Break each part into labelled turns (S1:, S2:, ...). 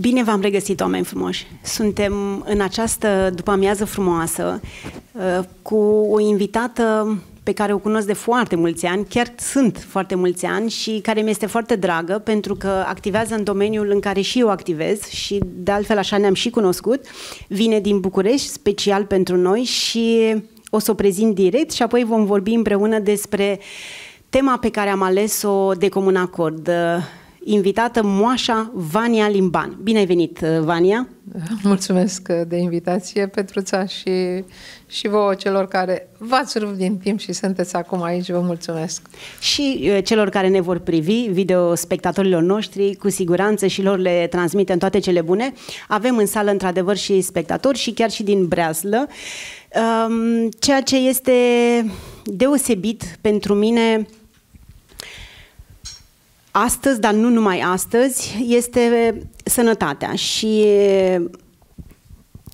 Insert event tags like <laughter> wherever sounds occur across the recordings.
S1: Bine v-am regăsit, oameni frumoși! Suntem în această după-amiază frumoasă uh, cu o invitată pe care o cunosc de foarte mulți ani, chiar sunt foarte mulți ani și care mi este foarte dragă pentru că activează în domeniul în care și eu activez și de altfel așa ne-am și cunoscut. Vine din București, special pentru noi și o să o prezint direct și apoi vom vorbi împreună despre tema pe care am ales-o de comun acord uh, – invitată Moașa Vania Limban. Bine ai venit, uh, Vania!
S2: Mulțumesc uh, de invitație, Petruța, și, și vouă celor care v-ați rupt din timp și sunteți acum aici, vă mulțumesc.
S1: Și uh, celor care ne vor privi, videospectatorilor noștri, cu siguranță și lor le transmitem toate cele bune. Avem în sală, într-adevăr, și spectatori și chiar și din Breaslă, um, ceea ce este deosebit pentru mine astăzi, dar nu numai astăzi, este sănătatea și eh,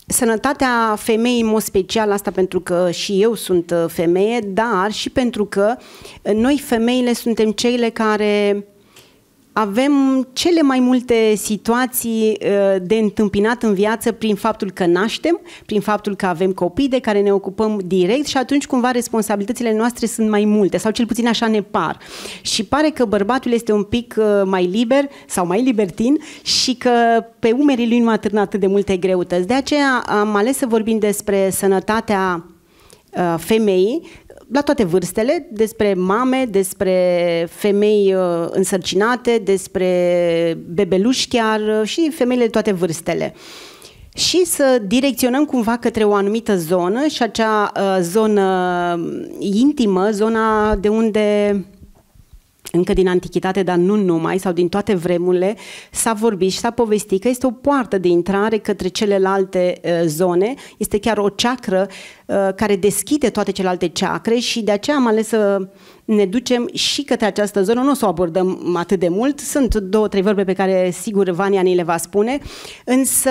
S1: sănătatea femeii în mod special, asta pentru că și eu sunt eh, femeie, dar și pentru că eh, noi femeile suntem cele care avem cele mai multe situații uh, de întâmpinat în viață prin faptul că naștem, prin faptul că avem copii de care ne ocupăm direct și atunci cumva responsabilitățile noastre sunt mai multe sau cel puțin așa ne par. Și pare că bărbatul este un pic uh, mai liber sau mai libertin și că pe umerii lui nu atârnă atât de multe greutăți. De aceea am ales să vorbim despre sănătatea uh, femeii la toate vârstele, despre mame, despre femei uh, însărcinate, despre bebeluși chiar uh, și femeile de toate vârstele. Și să direcționăm cumva către o anumită zonă și acea uh, zonă uh, intimă, zona de unde încă din antichitate, dar nu numai, sau din toate vremurile, s-a vorbit și s-a povestit că este o poartă de intrare către celelalte uh, zone, este chiar o ceacră uh, Uh, care deschide toate celelalte ceacre și de aceea am ales să ne ducem și către această zonă. Nu o să o abordăm atât de mult, sunt două, trei vorbe pe care sigur Vania ni le va spune, însă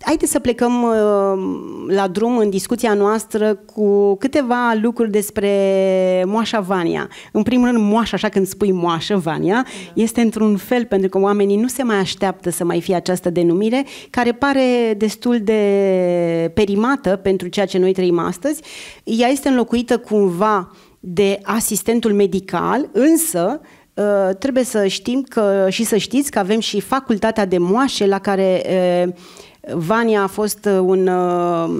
S1: haideți să plecăm uh, la drum în discuția noastră cu câteva lucruri despre moașa Vania. În primul rând, moașa, așa când spui moașă Vania, da. este într-un fel pentru că oamenii nu se mai așteaptă să mai fie această denumire, care pare destul de perimată pentru ceea ce noi trăim trăim astăzi, ea este înlocuită cumva de asistentul medical, însă ă, trebuie să știm că, și să știți că avem și facultatea de moașe la care Vania a fost un ă,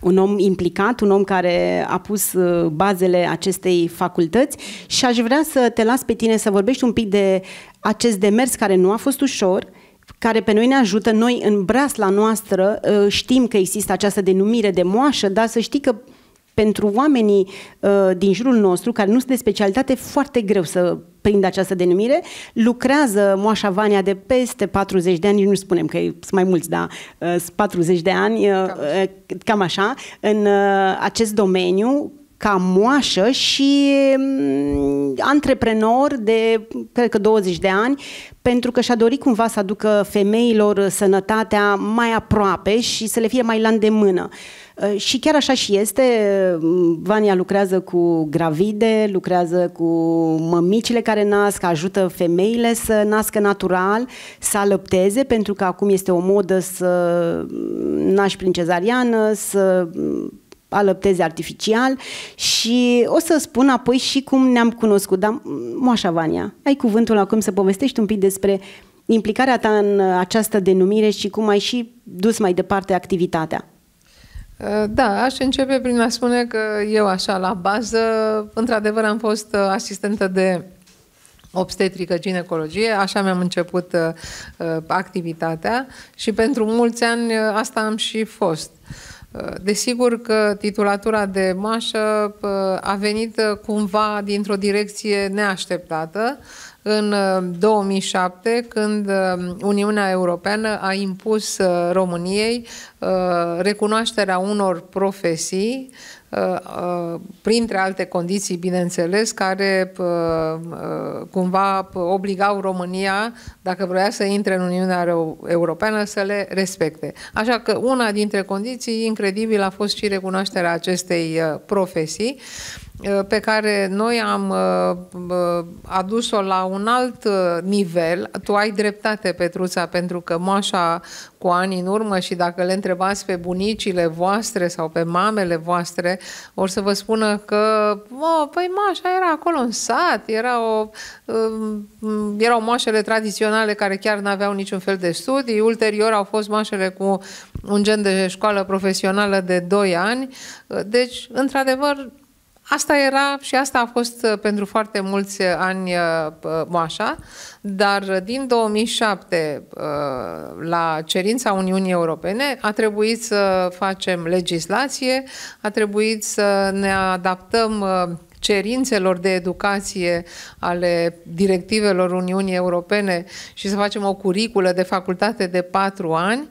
S1: un om implicat, un om care a pus ă, bazele acestei facultăți și aș vrea să te las pe tine să vorbești un pic de acest demers care nu a fost ușor, care pe noi ne ajută. Noi în la noastră uh, știm că există această denumire de moașă, dar să știi că pentru oamenii uh, din jurul nostru, care nu sunt de specialitate, foarte greu să prindă această denumire. Lucrează Moașa Vania de peste 40 de ani, nu spunem că sunt mai mulți, dar 40 uh, de ani, cam așa, în acest domeniu ca moașă și mm, antreprenor de, cred că, 20 de ani, pentru că și-a dorit cumva să aducă femeilor sănătatea mai aproape și să le fie mai la îndemână. Uh, și chiar așa și este. Vania lucrează cu gravide, lucrează cu mămicile care nasc, ajută femeile să nască natural, să alăpteze, pentru că acum este o modă să mm, naști prin cezariană, să mm, alăpteze artificial și o să spun apoi și cum ne-am cunoscut. Dar, Moașa Vania, ai cuvântul acum să povestești un pic despre implicarea ta în această denumire și cum ai și dus mai departe activitatea. Uh, da,
S2: aș începe prin a spune că eu așa, la bază, într-adevăr am fost uh, asistentă de obstetrică, ginecologie, așa mi-am început uh, uh activitatea și pentru mulți ani asta am și fost. Uh, Eh, desigur că titulatura de mașă eh, a venit eh, cumva dintr-o direcție neașteptată în 2007, când Uniunea Europeană a impus României recunoașterea unor profesii Uh, uh, printre alte condiții, bineînțeles, care uh, cumva obligau România, dacă vrea să intre în Uniunea Europeană, să le respecte. Așa că una dintre condiții incredibil a fost și recunoașterea acestei profesii. Uh, pe care noi am uh, uh, adus-o la un alt nivel. Tu ai dreptate, Petruța, pentru că moașa cu ani în urmă și dacă le întrebați pe bunicile voastre sau pe mamele voastre, or să vă spună că, mă, păi moașa era acolo în sat, era o, um, erau moașele tradiționale care chiar nu aveau niciun fel de studii, ulterior au fost moașele cu un gen de școală profesională de 2 ani, deci, într-adevăr, Asta era și asta a fost uh, pentru foarte mulți uh, ani uh, moașa, dar din 2007, la cerința Uniunii Europene, a trebuit să facem legislație, a trebuit să ne adaptăm cerințelor de educație ale directivelor Uniunii Europene și să facem o curiculă de facultate de patru ani,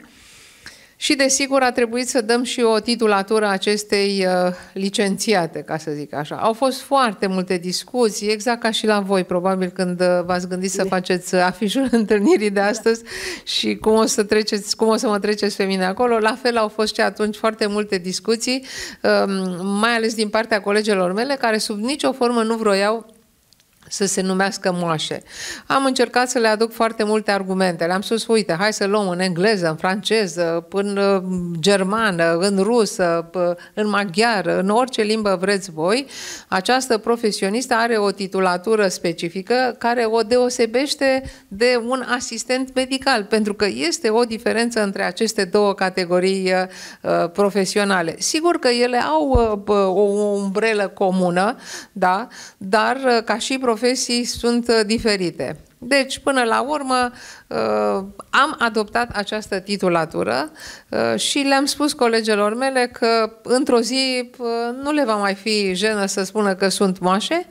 S2: și desigur a trebuit să dăm și o titulatură acestei uh, licențiate, ca să zic așa. Au fost foarte multe discuții, exact ca și la voi, probabil când uh, v-ați gândit să faceți uh, afișul <laughs> întâlnirii de astăzi și cum o să, treceți, cum o să mă treceți pe mine acolo. La fel au fost și atunci foarte multe discuții, uh, mai ales din partea colegelor mele, care sub nicio formă nu vroiau să se numească moașe. Am încercat să le aduc foarte multe argumente. Le-am spus, uite, hai să luăm în engleză, în franceză, în uh, germană, în rusă, în maghiară, în orice limbă vreți voi. Această profesionistă are o titulatură specifică care o deosebește de un asistent medical, pentru că este o diferență între aceste două categorii uh, uh, profesionale. Sigur că ele au o umbrelă comună, da, dar ca și profesionist profesii sunt uh, diferite. Deci, până la urmă, uh, am adoptat această titulatură uh, și le-am spus colegelor mele că într-o zi nu le va mai fi jenă să spună că sunt moașe,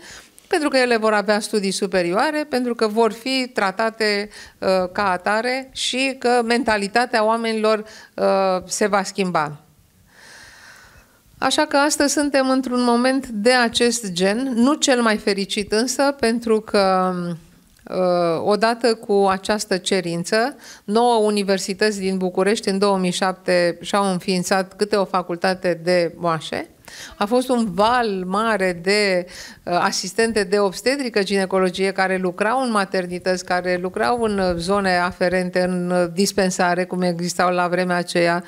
S2: pentru că ele vor avea studii superioare, pentru că vor fi tratate ca atare și că mentalitatea oamenilor se va schimba. Așa că astăzi suntem într-un moment de acest gen, nu cel mai fericit însă, pentru că uh, odată cu această cerință, nouă universități din București în 2007 și-au înființat câte o facultate de moașe. A fost un val mare de uh, asistente de obstetrică, ginecologie, care lucrau în maternități, care lucrau în zone aferente, în dispensare, cum existau la vremea aceea,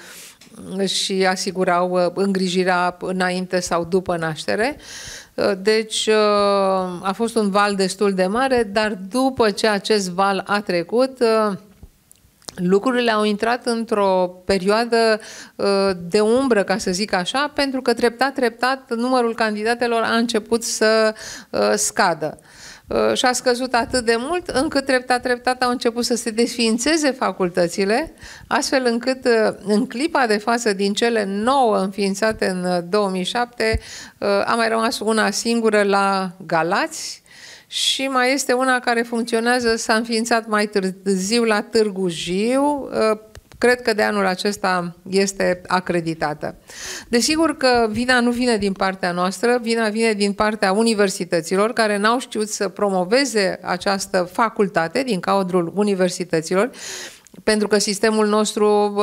S2: și asigurau uh, îngrijirea înainte sau după naștere. Uh, deci uh, a fost un val destul de mare, dar după ce acest val a trecut, lucrurile au intrat într-o perioadă de umbră, ca să zic așa, pentru că treptat, treptat, numărul candidatelor a început să scadă. Uh, și a scăzut atât de mult încât treptat, treptat au început să se desființeze facultățile, astfel încât uh, în clipa de față din cele nouă înființate în 2007 uh, a mai rămas una singură la Galați și mai este una care funcționează, s-a înființat mai târziu la Târgu Jiu, Cred că de anul acesta este acreditată. Desigur că vina nu vine din partea noastră, vina vine din partea universităților care n-au știut să promoveze această facultate din cadrul universităților pentru că sistemul nostru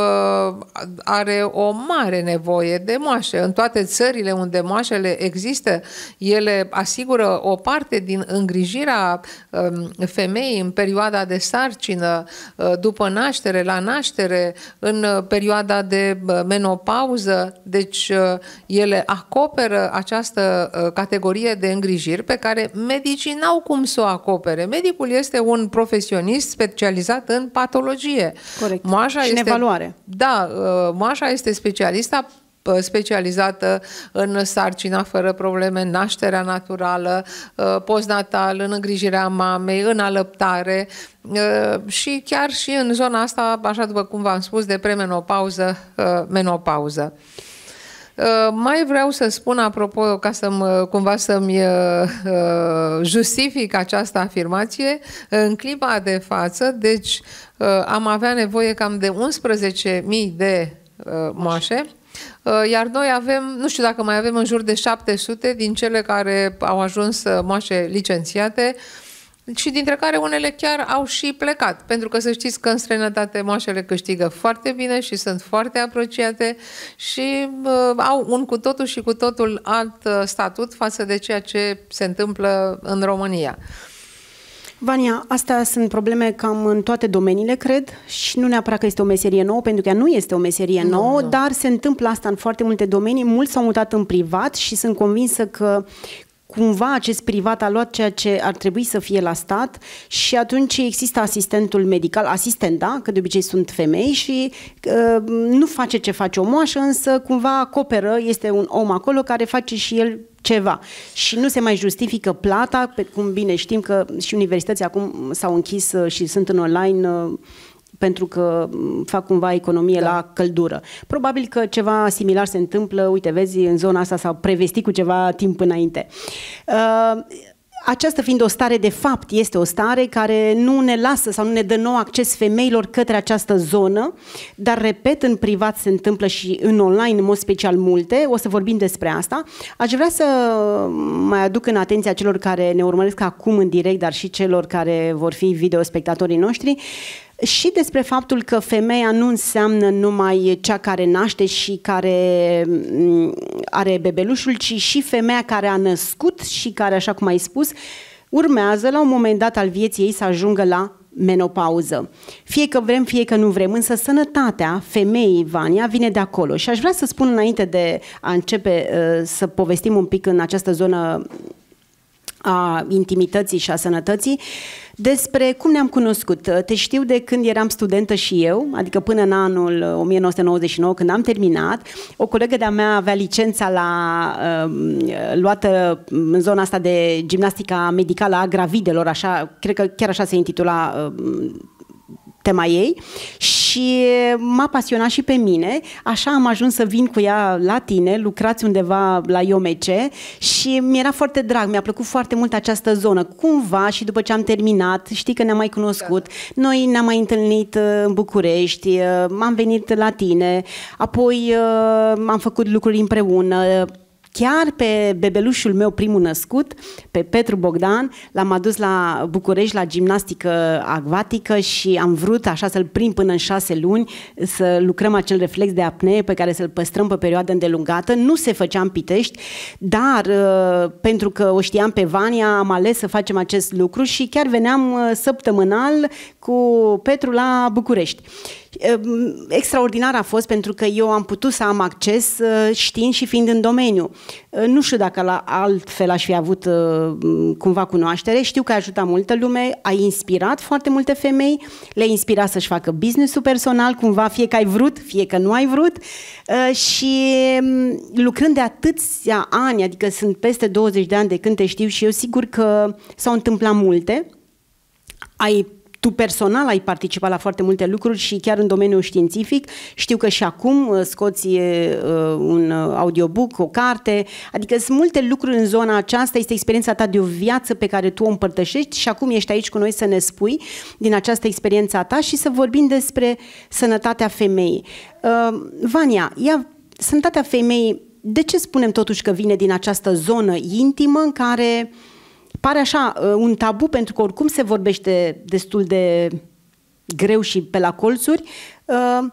S2: are o mare nevoie de moașe. În toate țările unde moașele există, ele asigură o parte din îngrijirea um, femeii în perioada de sarcină, uh, după naștere, la naștere, în uh, perioada de menopauză. Deci uh, ele acoperă această categorie de îngrijiri pe care medicii n-au cum să o acopere. Medicul este un profesionist specializat în patologie Corect. Moașa și este, în evaluare. Da, uh, Moașa este specialista uh, specializată în sarcina fără probleme, nașterea naturală, uh, postnatal, în îngrijirea mamei, în alăptare și chiar și în zona asta, așa după cum v-am spus, de premenopauză, menopauză. Uh, mai vreau să spun, apropo, ca să uh, cumva să-mi uh, justific această afirmație, în clipa de față, deci am avea nevoie cam de 11.000 de moașe, iar noi avem, nu știu dacă mai avem în jur de 700 din cele care au ajuns moașe licențiate, și dintre care unele chiar au și plecat. Pentru că să știți că în străinătate moașele câștigă foarte bine și sunt foarte apreciate și uh, au un cu totul și cu totul alt uh, statut față de ceea ce se întâmplă în România.
S1: Vania, astea sunt probleme cam în toate domeniile, cred, și nu neapărat că este o meserie nouă, pentru că ea nu este o meserie nu, nouă, nu. dar se întâmplă asta în foarte multe domenii. Mulți s-au mutat în privat și sunt convinsă că cumva acest privat a luat ceea ce ar trebui să fie la stat și atunci există asistentul medical, asistent, da, că de obicei sunt femei și uh, nu face ce face o moașă, însă cumva acoperă, este un om acolo care face și el ceva. Și nu se mai justifică plata, pe cum bine știm că și universității acum s-au închis uh, și sunt în online uh, pentru că fac cumva economie da. la căldură. Probabil că ceva similar se întâmplă, uite, vezi, în zona asta s-au prevestit cu ceva timp înainte. Uh, aceasta fiind o stare de fapt, este o stare care nu ne lasă sau nu ne dă nou acces femeilor către această zonă, dar, repet, în privat se întâmplă și în online, în mod special, multe. O să vorbim despre asta. Aș vrea să mai aduc în atenția celor care ne urmăresc acum în direct, dar și celor care vor fi videospectatorii noștri, uh, și despre faptul că femeia nu înseamnă numai cea care naște și care mm, are bebelușul, ci și femeia care a născut și care, așa cum ai spus, urmează la un moment dat al vieții ei să ajungă la menopauză. Fie că vrem, fie că nu vrem, însă sănătatea femeii, Vania, vine de acolo. Și aș vrea să spun înainte de a începe uh, să povestim un pic în această zonă a intimității și a sănătății, uh, despre cum ne-am cunoscut. Uh, te știu de când eram studentă și eu, adică până în anul 1999, uh, când am terminat. O colegă de-a mea avea licența la, uh, luată în zona asta de gimnastica medicală a gravidelor, așa, cred că chiar așa se intitula tema ei și m-a pasionat și pe mine, așa am ajuns să vin cu ea la tine, lucrați undeva la IOMC și mi-era foarte drag, mi-a plăcut foarte mult această zonă. Cumva și după ce am terminat, știi că ne-am mai cunoscut, da. noi ne-am mai întâlnit uh, în București, m-am uh, venit la tine, apoi uh, am făcut lucruri împreună, chiar pe bebelușul meu primul născut, pe Petru Bogdan, l-am adus la București la gimnastică acvatică și am vrut așa să-l prim până în șase luni, să lucrăm acel reflex de apnee pe care să-l păstrăm pe perioadă îndelungată. Nu se făcea în Pitești, dar uh, pentru că o știam pe Vania, am ales să facem acest lucru și chiar veneam uh, săptămânal cu Petru la București. Ehm, extraordinar a fost pentru că eu am putut să am acces uh, știind și fiind în domeniu. Uh, nu știu dacă la altfel aș fi avut uh, cumva cunoaștere. Știu că a ajutat multă lume, a inspirat foarte multe femei, le-a inspirat să-și facă business-ul personal, cumva fie că ai vrut, fie că nu ai vrut. Și mm, lucrând de atâția ani, adică sunt peste 20 de ani de când te știu și eu, sigur că s-au întâmplat multe. Ai tu personal ai participat la foarte multe lucruri și chiar în domeniul științific. Știu că și acum uh, scoți uh, uh, un audiobook, o carte, adică sunt multe lucruri în zona aceasta, este experiența ta de o viață pe care tu o împărtășești și acum ești aici cu noi să ne spui din această experiență a ta și să vorbim despre sănătatea femeii. Vania, ia sănătatea femeii, de ce spunem totuși că vine din această zonă intimă în care uh, pare așa uh, un tabu pentru că oricum se vorbește destul de greu și pe la colțuri. Uh,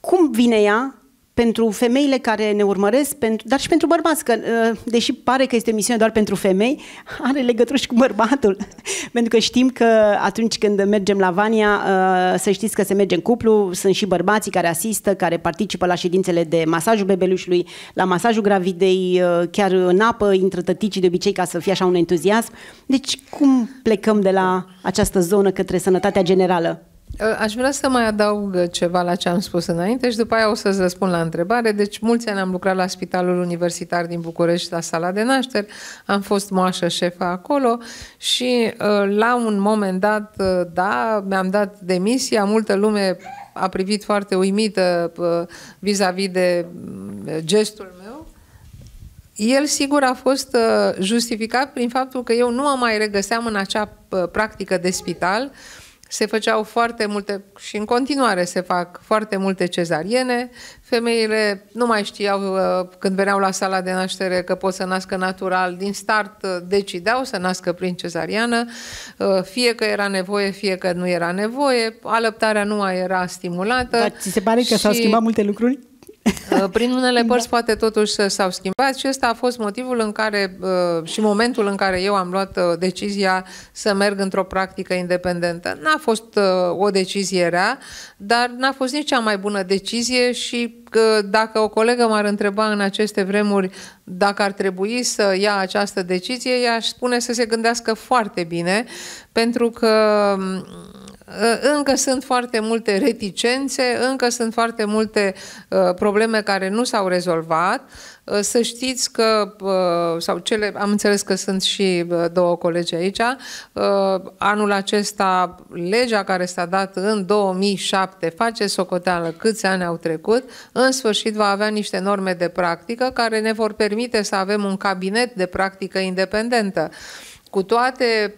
S1: cum vine ea? pentru femeile care ne urmăresc, pentru, dar și pentru bărbați, că uh, deși pare că este o doar pentru femei, <laughs> are legătură și cu bărbatul. <laughs> pentru că știm că atunci când mergem la Vania, uh, să știți că se merge în cuplu, sunt și bărbații care asistă, care participă la ședințele de masajul bebelușului, la masajul gravidei, uh, chiar în apă intră tăticii de obicei ca să fie așa un entuziasm. Deci cum plecăm de la această zonă către sănătatea generală?
S2: Ă, aș vrea să mai adaug ceva la ce am spus înainte și după aia o să-ți răspund la întrebare. Deci, mulți ani am lucrat la Spitalul Universitar din București, la sala de nașteri, am fost moașă șefă acolo și ă, la un moment dat, ă, da, mi-am dat demisia, multă lume a privit foarte uimită vis-a-vis -vis de gestul meu. El sigur a fost justificat prin faptul că eu nu mă mai regăseam în acea practică de spital, se făceau foarte multe, și în continuare se fac foarte multe cezariene, femeile nu mai știau uh, când veneau la sala de naștere că pot să nască natural, din start uh, decideau să nască prin cezariană, uh, fie că era nevoie, fie că nu era nevoie, alăptarea nu mai era stimulată. Dar ți se pare că și... s-au schimbat multe lucruri? <laughs> Uh, prin unele da. părți da. poate totuși s-au schimbat și ăsta a fost motivul în care uh, și momentul în care eu am luat uh, decizia să merg într-o practică independentă. N-a fost o decizie rea, dar n-a fost nici cea mai bună decizie și că dacă o colegă m-ar întreba în aceste vremuri dacă ar trebui să ia această decizie, ea aș spune să se gândească foarte bine, pentru că Ă, încă sunt foarte multe reticențe, încă sunt foarte multe ă, probleme care nu s-au rezolvat. Ă, să știți că, sau cele, am înțeles că sunt și două colegi aici, anul acesta legea care s-a dat în 2007 face socoteală câți ani au trecut, în sfârșit va avea niște norme de practică care ne vor permite să avem un cabinet de practică independentă cu toate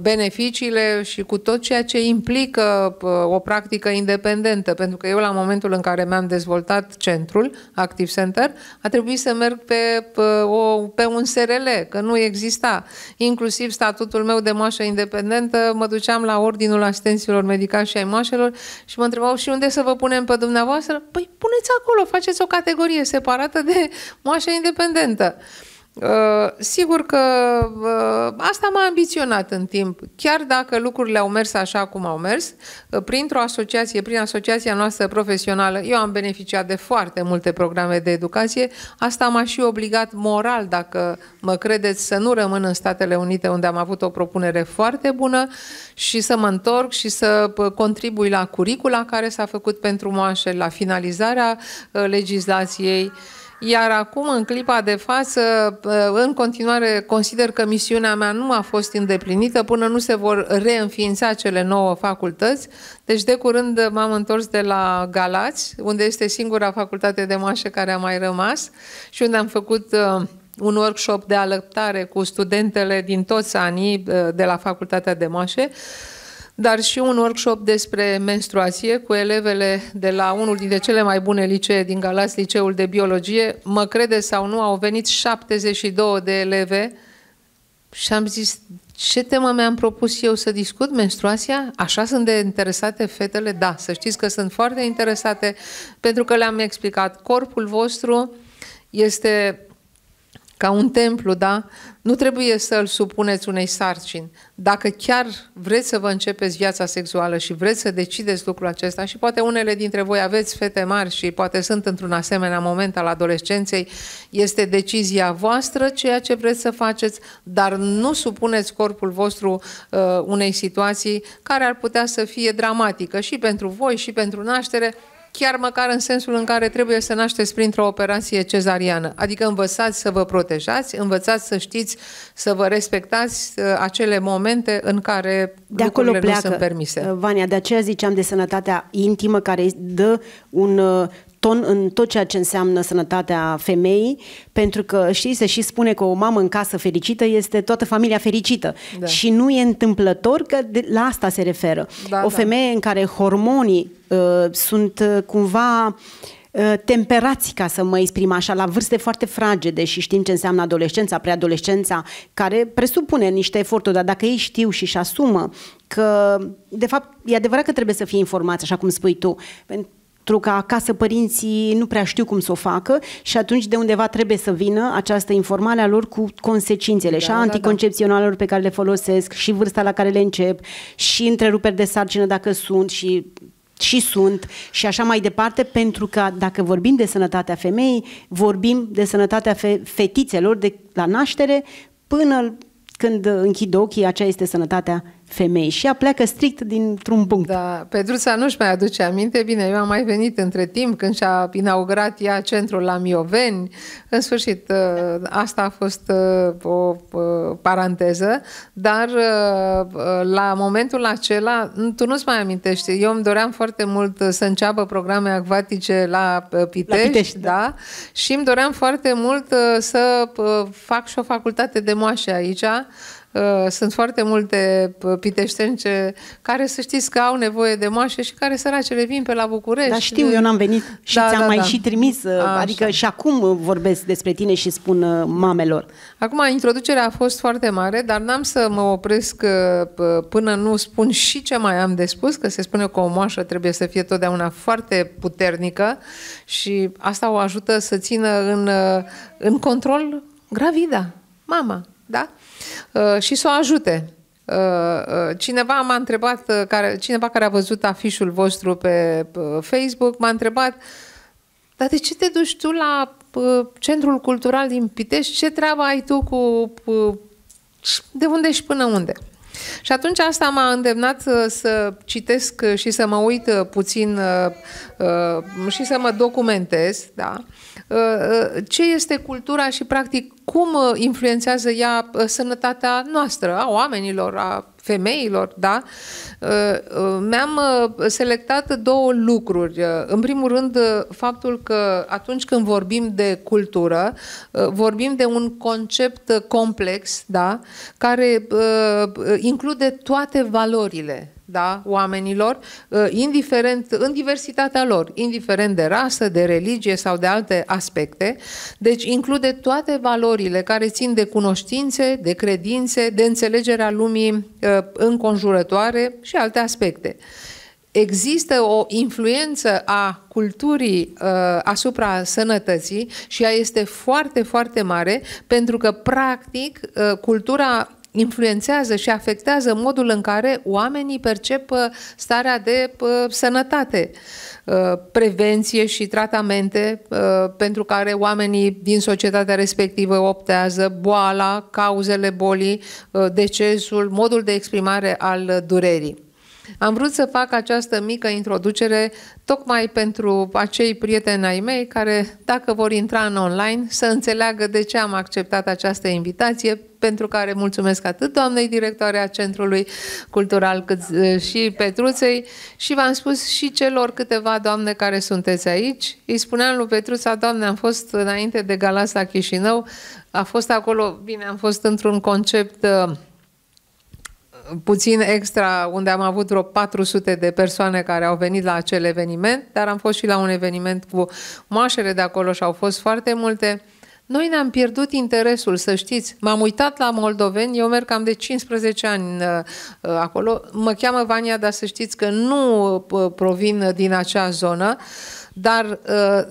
S2: beneficiile și cu tot ceea ce implică o practică independentă, pentru că eu la momentul în care mi-am dezvoltat centrul, Active Center, a trebuit să merg pe, o, pe un SRL, că nu exista. Inclusiv statutul meu de moașă independentă, mă duceam la Ordinul Asistenților Medicali și ai Moașelor și mă întrebau și unde să vă punem pe dumneavoastră? Păi puneți acolo, faceți o categorie separată de moașă independentă. Uh, sigur că uh, asta m-a ambiționat în timp, chiar dacă lucrurile au mers așa cum au mers, uh, printr-o asociație, prin asociația noastră profesională, eu am beneficiat de foarte multe programe de educație, asta m-a și obligat moral, dacă mă credeți, să nu rămân în Statele Unite, unde am avut o propunere foarte bună și să mă întorc și să contribui la curicula care s-a făcut pentru moașe, la finalizarea legislației, iar acum, în clipa de față, în continuare consider că misiunea mea nu a fost îndeplinită până nu se vor reînființa cele nouă facultăți. Deci, de curând m-am întors de la Galați, unde este singura facultate de mașă care a mai rămas și unde am făcut un workshop de alăptare cu studentele din toți anii de la Facultatea de Mașe dar și un workshop despre menstruație cu elevele de la unul dintre cele mai bune licee din Galați, Liceul de Biologie. Mă crede sau nu, au venit 72 de eleve și am zis, ce temă mi-am propus eu să discut? Menstruația? Așa sunt de interesate fetele? Da, să știți că sunt foarte interesate pentru că le-am explicat. Corpul vostru este ca un templu, da? Nu trebuie să îl supuneți unei sarcini. Dacă chiar vreți să vă începeți viața sexuală și vreți să decideți lucrul acesta și poate unele dintre voi aveți fete mari și poate sunt într-un asemenea moment al adolescenței, este decizia voastră ceea ce vreți să faceți, dar nu supuneți corpul vostru uh, unei situații care ar putea să fie dramatică și pentru voi și pentru naștere, chiar măcar în sensul în care trebuie să nașteți printr-o operație cezariană. Adică învățați să vă protejați, învățați să știți să vă respectați uh, acele momente
S1: în care de acolo pleacă, nu sunt permise. Vania, de aceea ziceam de sănătatea intimă care dă un uh, ton în tot ceea ce înseamnă sănătatea femeii, pentru că știi, se și spune că o mamă în casă fericită este toată familia fericită da. și nu e întâmplător că de, la asta se referă. Da, o da. femeie da. în care hormonii uh, sunt uh, cumva uh, temperați, ca să mă exprim așa, la vârste foarte fragede și știm ce înseamnă adolescența, preadolescența, care presupune niște eforturi, dar dacă ei știu și-și asumă că, de fapt, e adevărat că trebuie să fie informați, așa cum spui tu, nostru că acasă părinții nu prea știu cum să o facă și atunci de undeva trebuie să vină această informare a lor cu consecințele da, și a da, anticoncepționalelor da. pe care le folosesc și vârsta la care le încep și întreruperi de sarcină dacă sunt și și sunt și așa mai departe, pentru că dacă vorbim de sănătatea femeii, vorbim de sănătatea fe- fetițelor de la naștere până când închid ochii, aceea este sănătatea femei și ea pleacă strict dintr-un punct. Da, Pedruța nu-și mai aduce aminte, bine,
S2: eu am mai venit între timp când și-a inaugurat ea centrul la Mioveni, în sfârșit uh, asta a fost uh, o uh, paranteză, dar la momentul acela, tu nu-ți mai amintești, eu îmi doream foarte mult să înceapă programe acvatice la Pitești, la da? Pitești da, da, și îmi doream foarte mult să fac și o facultate de moașe aici, Uh, sunt foarte multe uh, piteștence care să știți că au nevoie de mașe și care săracele vin pe la
S1: București. Dar știu, eu n-am venit și da, ți-am da, mai da. și trimis, uh, A, adică așa. și acum vorbesc despre tine și spun mamelor. Acum, introducerea a fost foarte mare, dar n-am să mă opresc
S2: până nu spun și ce mai am de spus, că se spune că o moașă trebuie să fie totdeauna foarte puternică și asta o ajută să țină în, în control gravida, mama, da? Uh, și să o ajute. Uh, uh, cineva m-a întrebat, cineva care a văzut afișul vostru pe Facebook, m-a întrebat, dar de ce te duci tu la Centrul Cultural din Pitești? Ce treabă ai tu cu... de unde și până unde? Și atunci asta m-a îndemnat să citesc și să mă uit puțin Uh, și să mă documentez, da? Uh, uh, ce este cultura și practic cum influențează ea sănătatea noastră, a oamenilor, a femeilor, da? Mi-am selectat două lucruri. În primul rând, faptul că atunci când vorbim de cultură, vorbim de un concept complex, da? Care include toate valorile da, oamenilor, uh, indiferent, în diversitatea lor, indiferent de rasă, de religie sau de alte aspecte. Deci include toate valorile care țin de cunoștințe, de credințe, de înțelegerea lumii uh, înconjurătoare și alte aspecte există o influență a culturii uh, asupra sănătății și ea este foarte, foarte mare pentru că, practic, uh, cultura influențează și afectează modul în care oamenii percep uh, starea de uh, sănătate, uh, prevenție și tratamente pentru care oamenii din societatea respectivă optează, boala, cauzele bolii, decesul, modul de exprimare al durerii. Am vrut să fac această mică introducere tocmai pentru acei prieteni ai mei care, dacă vor intra în online, să înțeleagă de ce am acceptat această invitație, pentru care mulțumesc atât doamnei directoare a Centrului Cultural cât da, eh, și Petruței și v-am spus și celor câteva doamne care sunteți aici. Îi spuneam lui Petruța, doamne, am fost înainte de Galasa Chișinău, a fost acolo, bine, am fost într-un concept uh, puțin extra, unde am avut vreo 400 de persoane care au venit la acel eveniment, dar am fost și la un eveniment cu moașele de acolo și au fost foarte multe. Noi ne-am pierdut interesul, să știți. M-am uitat la moldoveni, eu merg cam de 15 ani uh, uh, acolo. Mă cheamă Vania, dar să știți că nu uh, provin din acea zonă. Dar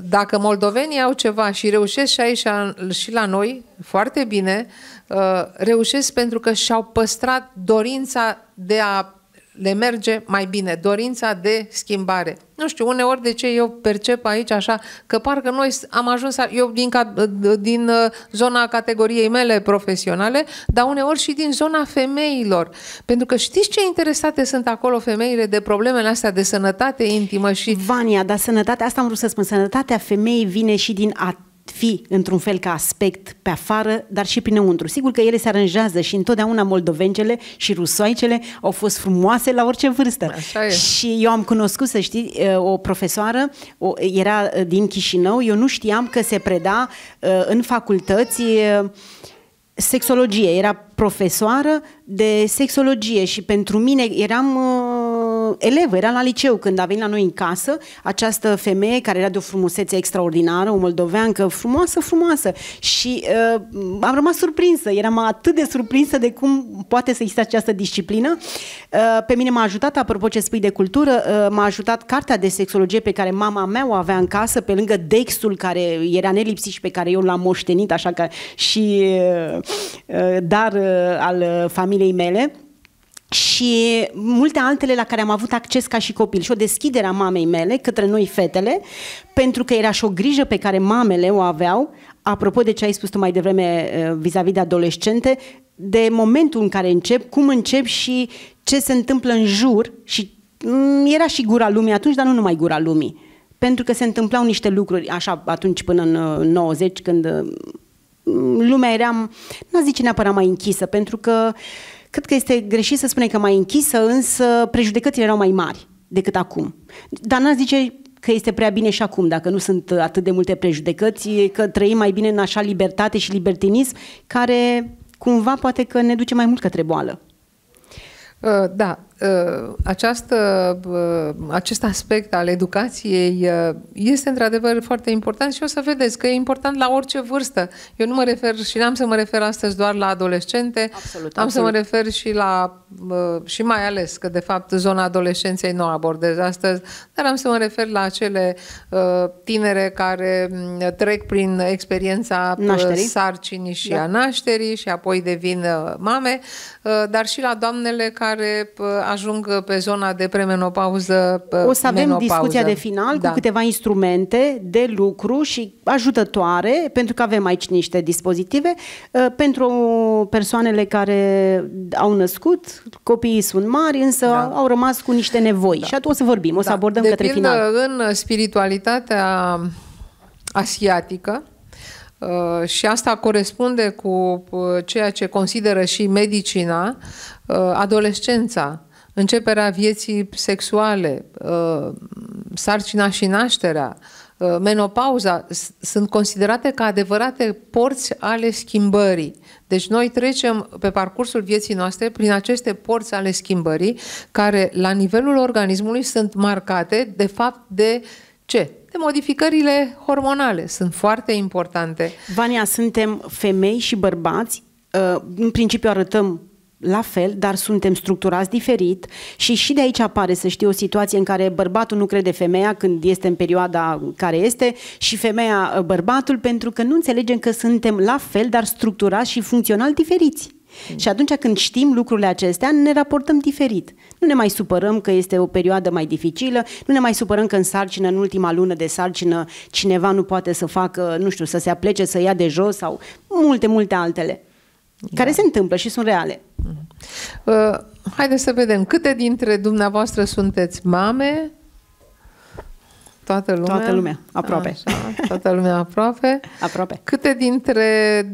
S2: dacă moldovenii au ceva și reușesc și aici și la noi, foarte bine, Uh, reușesc pentru că și-au păstrat dorința de a le merge mai bine, dorința de schimbare. Nu știu, uneori de ce eu percep aici așa că parcă noi am ajuns, eu din, din uh, zona categoriei mele profesionale, dar uneori și din zona femeilor.
S1: Pentru că știți ce interesate sunt acolo femeile de problemele astea de sănătate intimă și... Vania, dar sănătatea, asta am vrut să spun, sănătatea femeii vine și din atât fi într-un fel ca aspect pe afară, dar și prinăuntru. Sigur că ele se aranjează și întotdeauna moldovencele și rusoaicele au fost frumoase la orice vârstă. Așa e. Și eu am cunoscut, să știi, o profesoară, o, era din Chișinău, eu nu știam că se preda în facultăți sexologie, era profesoară de sexologie și pentru mine eram elevă, era la liceu când a venit la noi în casă această femeie care era de o frumusețe extraordinară, o moldoveancă frumoasă, frumoasă și uh, am rămas surprinsă, eram atât de surprinsă de cum poate să existe această disciplină. Uh, pe mine m-a ajutat, apropo ce spui de cultură, uh, m-a ajutat cartea de sexologie pe care mama mea o avea în casă, pe lângă Dexul care era nelipsit și pe care eu l-am moștenit, așa că și uh, uh dar uh, al uh, familiei mele și multe altele la care am avut acces ca și copil și o deschidere a mamei mele către noi fetele, pentru că era și o grijă pe care mamele o aveau, apropo de ce ai spus tu mai devreme eh, vis-a-vis -vis de adolescente, de momentul în care încep, cum încep și ce se întâmplă în jur și mm, era și gura lumii atunci, dar nu numai gura lumii. Pentru că se întâmplau niște lucruri, așa, atunci până în 90, eh, când mm, lumea era, nu zice neapărat mai închisă, pentru că uh, Cred că este greșit să spunem că mai închisă, însă prejudecățile erau mai mari decât acum. Dar n-aș zice că este prea bine și acum, dacă nu sunt atât de multe prejudecăți, că trăim mai bine în așa libertate și libertinism, care cumva poate că ne duce mai mult către boală.
S2: Uh, da, Uh, această, uh, acest aspect al educației uh, este într-adevăr foarte important și o să vedeți că e important la orice vârstă. Eu nu mă refer și n-am să mă refer astăzi doar la adolescente, absolut, am absolut. să mă refer și la și mai ales că de fapt zona adolescenței nu o abordez astăzi, dar am să mă refer la acele tinere care mm, trec prin experiența nașterii. sarcinii și da. a nașterii și apoi devin mame. Uh, dar și la doamnele
S1: care uh, ajung uh, pe zona de premenopauză. O să avem menopauză. discuția de final da. cu câteva instrumente de lucru și ajutătoare, pentru că avem aici niște dispozitive, pentru persoanele care au născut, copiii sunt mari, însă da. au rămas cu niște nevoi. Da. Și atunci o să vorbim, o să da. abordăm de către pildă, final.
S2: în spiritualitatea asiatică, Uh, și asta corespunde cu uh, ceea ce consideră și medicina, uh, adolescența, începerea vieții sexuale, sarcina și nașterea, menopauza, sunt considerate ca adevărate porți ale schimbării. Deci noi trecem pe parcursul vieții noastre prin aceste porți ale schimbării, care la nivelul organismului sunt marcate de fapt de uh,
S1: ce? De modificările hormonale sunt foarte importante. Vania, suntem femei și bărbați, uh, în principiu arătăm la fel, dar suntem structurați diferit și și de aici apare, să știi, o situație în care bărbatul nu crede femeia când este în perioada care este și femeia uh, bărbatul pentru că nu înțelegem că suntem la fel, dar structurați și funcțional diferiți. Și atunci când știm lucrurile acestea, ne raportăm diferit. Nu ne mai supărăm că este o perioadă mai dificilă, nu ne mai supărăm că în sarcină, în ultima lună de sarcină, cineva nu poate să facă, nu știu, să se aplece, să ia de jos sau multe, multe altele. Da. Care se întâmplă și sunt reale. Mm-hmm. Uh,
S2: haideți să vedem câte dintre dumneavoastră sunteți mame Toată lumea? Toată lumea, aproape. Așa, toată lumea aproape. <laughs> aproape. Câte dintre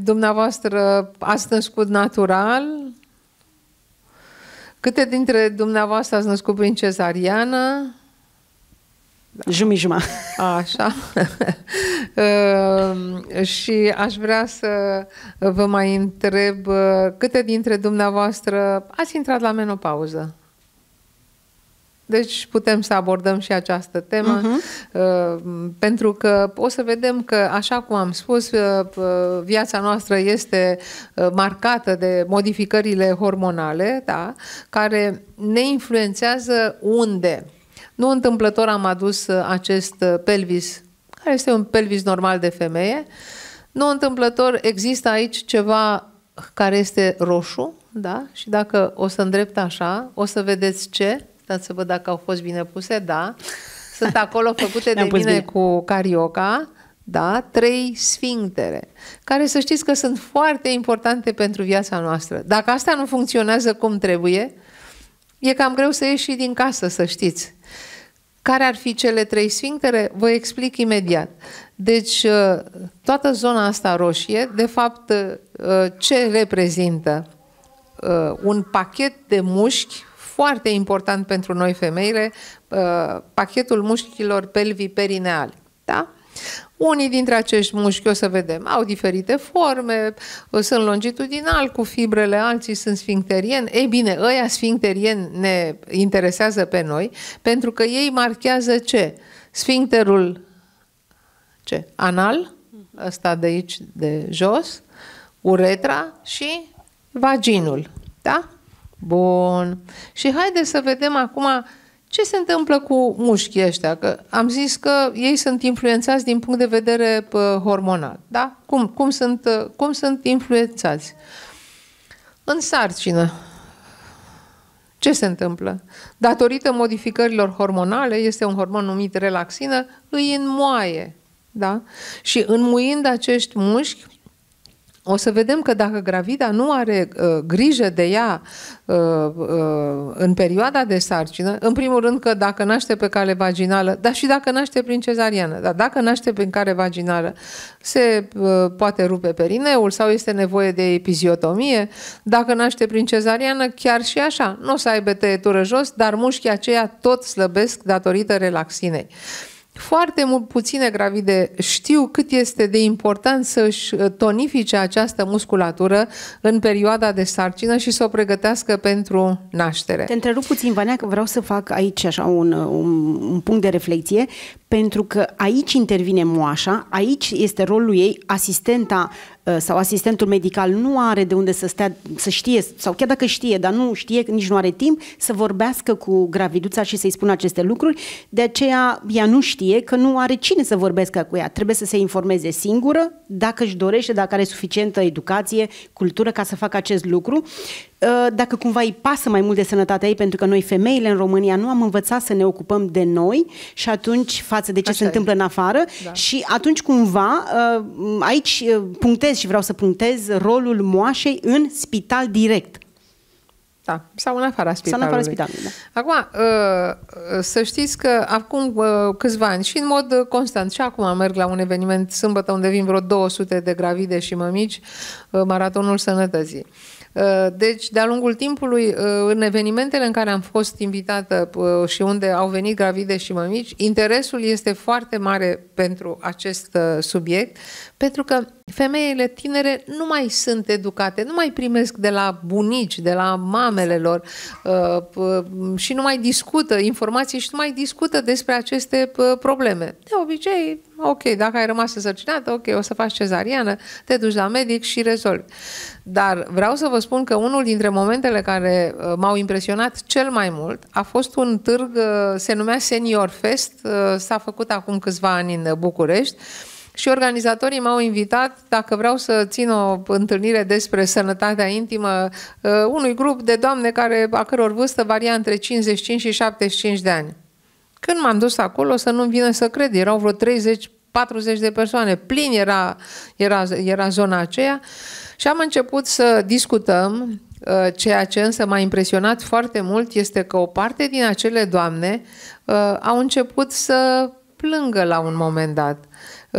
S2: dumneavoastră ați născut natural? Câte dintre dumneavoastră ați născut prin cezariană? Da. Așa. uh, <laughs> și aș vrea să vă mai întreb câte dintre dumneavoastră ați intrat la menopauză? Deci putem să abordăm și această temă, uh-huh. pentru că o să vedem că, așa cum am spus, uh, uh, viața noastră este uh, marcată de modificările hormonale, da, care ne influențează unde. Nu întâmplător am adus acest pelvis, care este un pelvis normal de femeie. Nu întâmplător există aici ceva care este roșu, da? Și dacă o să îndrept așa, o să vedeți ce dar să văd dacă au fost bine puse, da. Sunt acolo făcute de mine bine. cu carioca, da, trei sfinctere, care să știți că sunt foarte importante pentru viața noastră. Dacă asta nu funcționează cum trebuie, e cam greu să ieși din casă, să știți. Care ar fi cele trei sfinctere? Vă explic imediat. Deci, uh, toată zona asta roșie, de fapt, uh, ce reprezintă? Uh, un pachet de mușchi foarte important pentru noi femeile, uh, pachetul mușchilor pelvi perineali. Da? Unii dintre acești mușchi, o să vedem, au diferite forme, uh, sunt longitudinal cu fibrele, alții sunt sfincterieni. Ei bine, ăia sfincterieni ne interesează pe noi pentru că ei marchează ce? Sfincterul ce? anal, ăsta de aici, de jos, uretra și vaginul. Da? Bun. Și haideți să vedem acum ce se întâmplă cu mușchii ăștia. Că am zis că ei sunt influențați din punct de vedere hormonal. Da? Cum, cum, sunt, ă, cum sunt influențați? În sarcină, ce se întâmplă? Datorită modificărilor hormonale, este un hormon numit relaxină, îi înmoaie. Da? Și înmuind acești mușchi, o să vedem că dacă gravida nu are uh, grijă de ea uh, uh, în perioada de sarcină, în primul rând că dacă naște pe cale vaginală, dar și dacă naște prin cezariană, dar dacă naște prin care vaginală, se uh, poate rupe perineul sau este nevoie de epiziotomie, dacă naște prin cezariană, chiar și așa, nu o să aibă tăietură jos, dar mușchii aceia tot slăbesc datorită relaxinei. Uh, foarte mult puține gravide știu cât este de important să-și uh, tonifice această musculatură în perioada de sarcină și să o pregătească pentru
S1: naștere. Te întrerup puțin, Vanea, că vreau să fac aici așa un, uh, un, un punct de reflexie, pentru că aici intervine moașa, aici este rolul ei asistenta Uh, sau asistentul medical nu are de unde să stea, să știe, sau chiar dacă știe, dar nu știe, nici nu are timp, să vorbească cu graviduța și să-i spună aceste lucruri, de aceea ea nu știe că nu are cine să vorbească cu ea. Trebuie să se informeze singură, dacă își dorește, dacă are suficientă educație, cultură ca să facă acest lucru Uh, dacă cumva îi pasă mai mult de sănătatea ei, pentru că noi femeile în România nu am învățat să ne ocupăm de noi și atunci față de ce Așa se e. întâmplă în afară da. și atunci cumva uh, aici uh, punctez și vreau să punctez rolul moașei în spital direct. Da, sau în afara
S2: spitalului. Sau în afara spitalului, da. Acum, să știți că acum câțiva ani și în mod constant, și acum merg la un eveniment sâmbătă unde vin vreo 200 de gravide și mămici, Maratonul Sănătății. Uh, deci, de-a lungul timpului, uh, în evenimentele în care am fost invitată uh, și unde au venit gravide și mămici, interesul este foarte mare pentru acest subiect, pentru că femeile tinere nu mai sunt educate, nu mai primesc de la bunici, de la mamele lor uh, uh, și nu mai discută informații și nu mai discută despre aceste uh, probleme. De obicei, ok, dacă ai rămas însărcinată, ok, o să faci cezariană, te duci la medic și rezolvi. Dar vreau să vă spun că unul dintre momentele care m-au impresionat cel mai mult a fost un târg, se numea Senior Fest, s-a făcut acum câțiva ani în București, și organizatorii m-au invitat dacă vreau să țin o întâlnire despre sănătatea intimă uh, unui grup de doamne care, a căror vârstă varia între 55 și 75 de ani. Când m-am dus acolo, să nu-mi vină să cred, erau vreo 30 40 de persoane, plin era, era, era zona aceea și am început să discutăm uh, Ceea ce însă m-a impresionat foarte mult este că o parte din acele doamne uh, au început să plângă la un moment dat.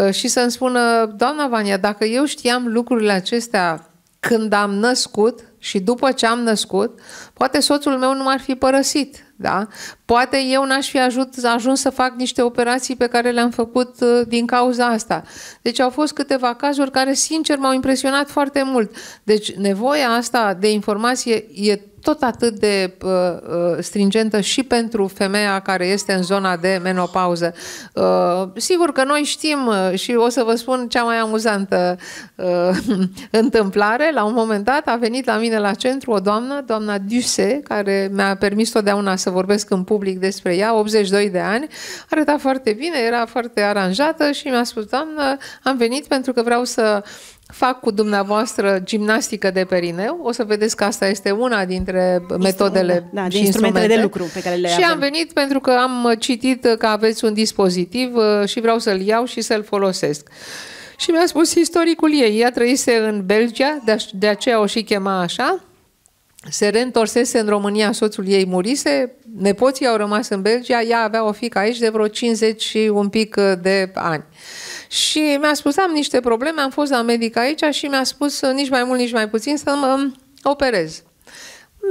S2: Uh, și să-mi spună, doamna Vania, dacă eu știam lucrurile acestea când am născut și după ce am născut, poate soțul meu nu m-ar fi părăsit da? Poate eu n-aș fi ajut, ajuns să fac niște operații pe care le-am făcut uh, din cauza asta. Deci au fost câteva cazuri care, sincer, m-au impresionat foarte mult. Deci nevoia asta de informație e tot atât de uh, uh stringentă și pentru femeia care este în zona de menopauză. Uh, sigur că noi știm uh, și o să vă spun cea mai amuzantă uh, <laughs> întâmplare. La un moment dat a venit la mine la centru o doamnă, doamna Duse, care mi-a permis totdeauna să să vorbesc în public despre ea, 82 de ani, arăta foarte bine, era foarte aranjată și mi-a spus, doamnă, am venit pentru că vreau să fac cu dumneavoastră gimnastică de perineu. O să vedeți că asta este una dintre este metodele una, da, și instrumentele instrumente. de lucru pe care le Și avem. am venit pentru că am citit că aveți un dispozitiv uh, și vreau să-l iau și să-l folosesc. Și mi-a spus istoricul ei, ea trăise în Belgia, de aceea o și chema așa, se reîntorsese în România, soțul ei murise, nepoții au rămas în Belgia, ea avea o fică aici de vreo 50 și un pic de ani. Și mi-a spus, am niște probleme, am fost la medic aici și mi-a spus nici mai mult, nici mai puțin să mă operez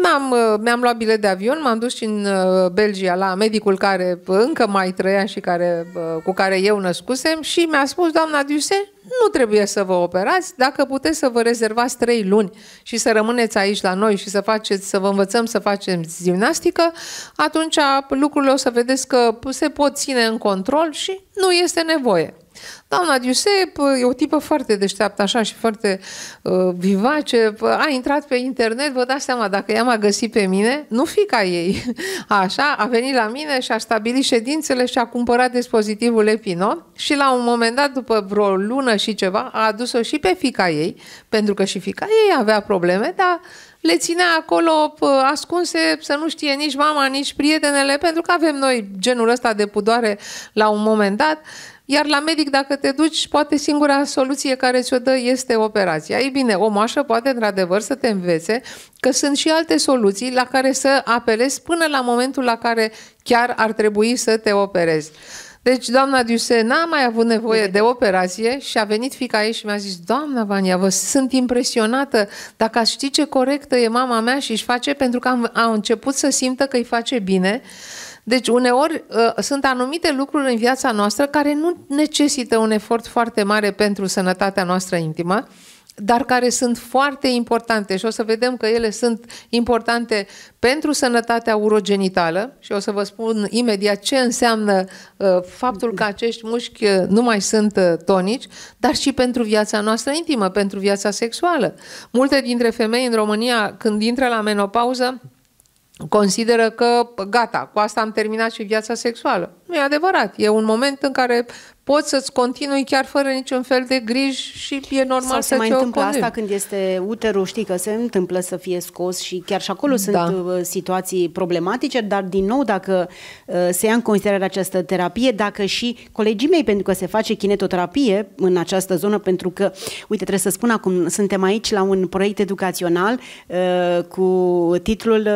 S2: am uh, mi-am luat bilet de avion, m-am dus și în uh, Belgia la medicul care uh, încă mai trăia și care, cu care eu născusem și mi-a spus, doamna Diuse, nu trebuie să vă operați, dacă puteți să vă rezervați trei luni și să rămâneți aici la noi și să faceți, să vă învățăm să facem gimnastică, atunci lucrurile o să vedeți că se pot ține în control și nu este nevoie. Doamna Diusep e o tipă foarte deșteaptă așa și foarte uh, vivace, a intrat pe internet, vă dați seama, dacă ea m-a găsit pe mine, nu ca ei, <laughs> așa, a venit la mine și a stabilit ședințele și a cumpărat dispozitivul Epinon și la un moment dat, după vreo lună și ceva, a adus-o și pe fica ei, pentru că și fica ei avea probleme, dar le ținea acolo uh, ascunse să nu știe nici mama, nici prietenele, pentru că avem noi genul ăsta de pudoare la un moment dat iar la medic, dacă te duci, poate singura soluție care ți-o dă este operația. Ei bine, o mașă poate într-adevăr să te învețe că sunt și alte soluții la care să apelezi până la momentul la care chiar ar trebui să te operezi. Deci doamna Diuse n-a mai avut nevoie de operație și a venit fica ei și mi-a zis Doamna Vania, vă sunt impresionată, dacă ați ști ce corectă e mama mea și își face pentru că am, a început să simtă că îi face bine deci, uneori, ă, sunt anumite lucruri în viața noastră care nu necesită un efort foarte mare pentru sănătatea noastră intimă, dar care sunt foarte importante și o să vedem că ele sunt importante pentru sănătatea urogenitală și o să vă spun imediat ce înseamnă uh, faptul că acești mușchi ă, nu mai sunt uh, tonici, dar și pentru viața noastră intimă, pentru viața sexuală. Multe dintre femei în România, când intră la menopauză, consideră că gata, cu asta am terminat și viața sexuală. Nu e adevărat. E un moment în care poți să-ți continui chiar fără niciun fel de griji și e normal Sau să se mai întâmplă conduci. asta
S1: când este uterul, știi că se întâmplă să fie scos și chiar și acolo da. sunt uh, situații problematice, dar din nou dacă uh, se ia în considerare această terapie, dacă și colegii mei, pentru că se face kinetoterapie în această zonă, pentru că, uite, trebuie să spun acum, suntem aici la un proiect educațional uh, cu titlul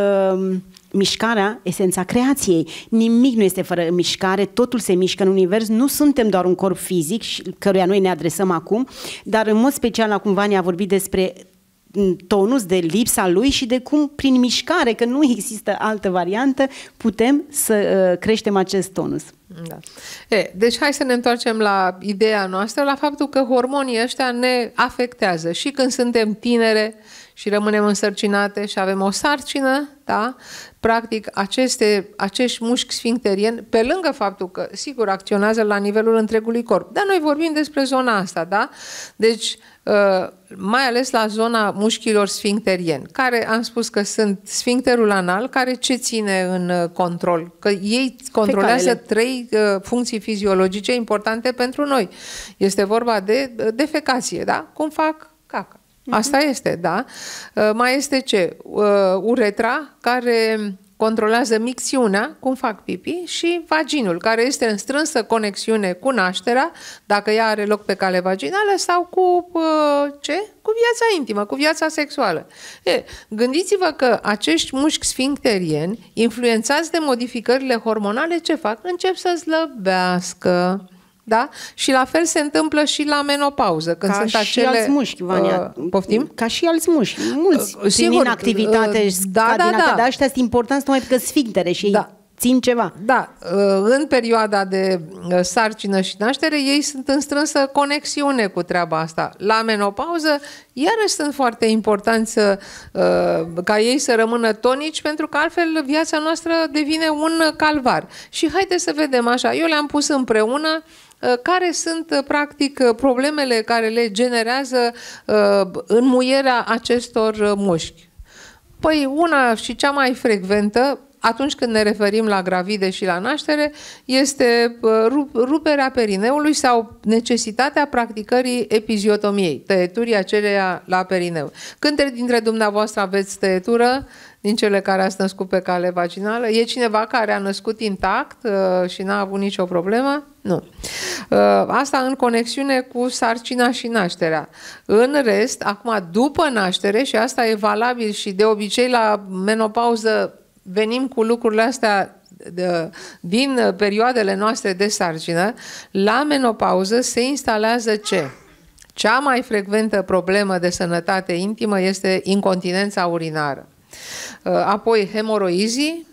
S1: mișcarea, esența creației. Nimic nu este fără mișcare, totul se mișcă în univers, nu suntem doar un corp fizic, căruia noi ne adresăm acum, dar în mod special acum Vania a vorbit despre mm, tonus, de lipsa lui și de cum prin mișcare, că nu există altă variantă, putem să uh, creștem acest tonus. Da. E, deci
S2: hai să ne întoarcem la ideea noastră, la faptul că hormonii ăștia ne afectează și când suntem tinere, uh, și rămânem însărcinate și avem o sarcină, da? practic aceste, acești mușchi sfincterieni, pe lângă faptul că, sigur, acționează la nivelul întregului corp. Dar noi vorbim despre zona asta, da? Deci, ă, mai ales la zona mușchilor sfincterieni, care am spus că sunt sfincterul anal, care ce ține în ă, control? Că ei controlează Fecalele. trei ă, funcții fiziologice importante pentru noi. Este vorba de defecație, da? Cum fac caca Mhm. Asta este, da. Uh, mai este ce? Uh, uretra, care controlează micțiunea, cum fac pipi, și vaginul, care este în strânsă conexiune cu nașterea, dacă ea are loc pe cale vaginală, sau cu uh, ce? Cu viața intimă, cu viața sexuală. E, gândiți-vă că acești mușchi sfincterieni, influențați de modificările hormonale, ce fac? Încep să slăbească. Da? Și la fel se întâmplă și la menopauză, când ca sunt și acele... alți mușchi, Vania. Uh, poftim? Ca și alți mușchi. Mulți uh, sigur, din inactivitate, uh, da, da, da. dar astea sunt importanți numai că sfintere și da. ei țin ceva. Da, Uh, în perioada de uh, sarcină și naștere ei sunt în strânsă conexiune cu treaba asta. La menopauză iarăși sunt foarte importanți să, uh, ca ei să rămână tonici pentru că altfel viața noastră devine un calvar. Și haideți să vedem așa, eu le-am pus împreună Uh, care sunt uh, practic uh, problemele care le generează înmuierea acestor mușchi. Păi una și cea mai frecventă, atunci când ne referim la gravide și la naștere, este ruperea perineului sau necesitatea practicării epiziotomiei, tăieturii aceleia la perineu. Când dintre dumneavoastră aveți tăietură, din cele care ați născut pe cale vaginală, e cineva care a născut intact și n-a avut nicio problemă? Nu. Uh, asta în conexiune cu sarcina și nașterea. În rest, acum după naștere, și asta e valabil și de obicei la menopauză venim cu lucrurile astea din perioadele noastre de sarcină, la menopauză se instalează ce? Cea mai frecventă problemă de sănătate intimă este incontinența urinară. Uh, apoi hemoroizii,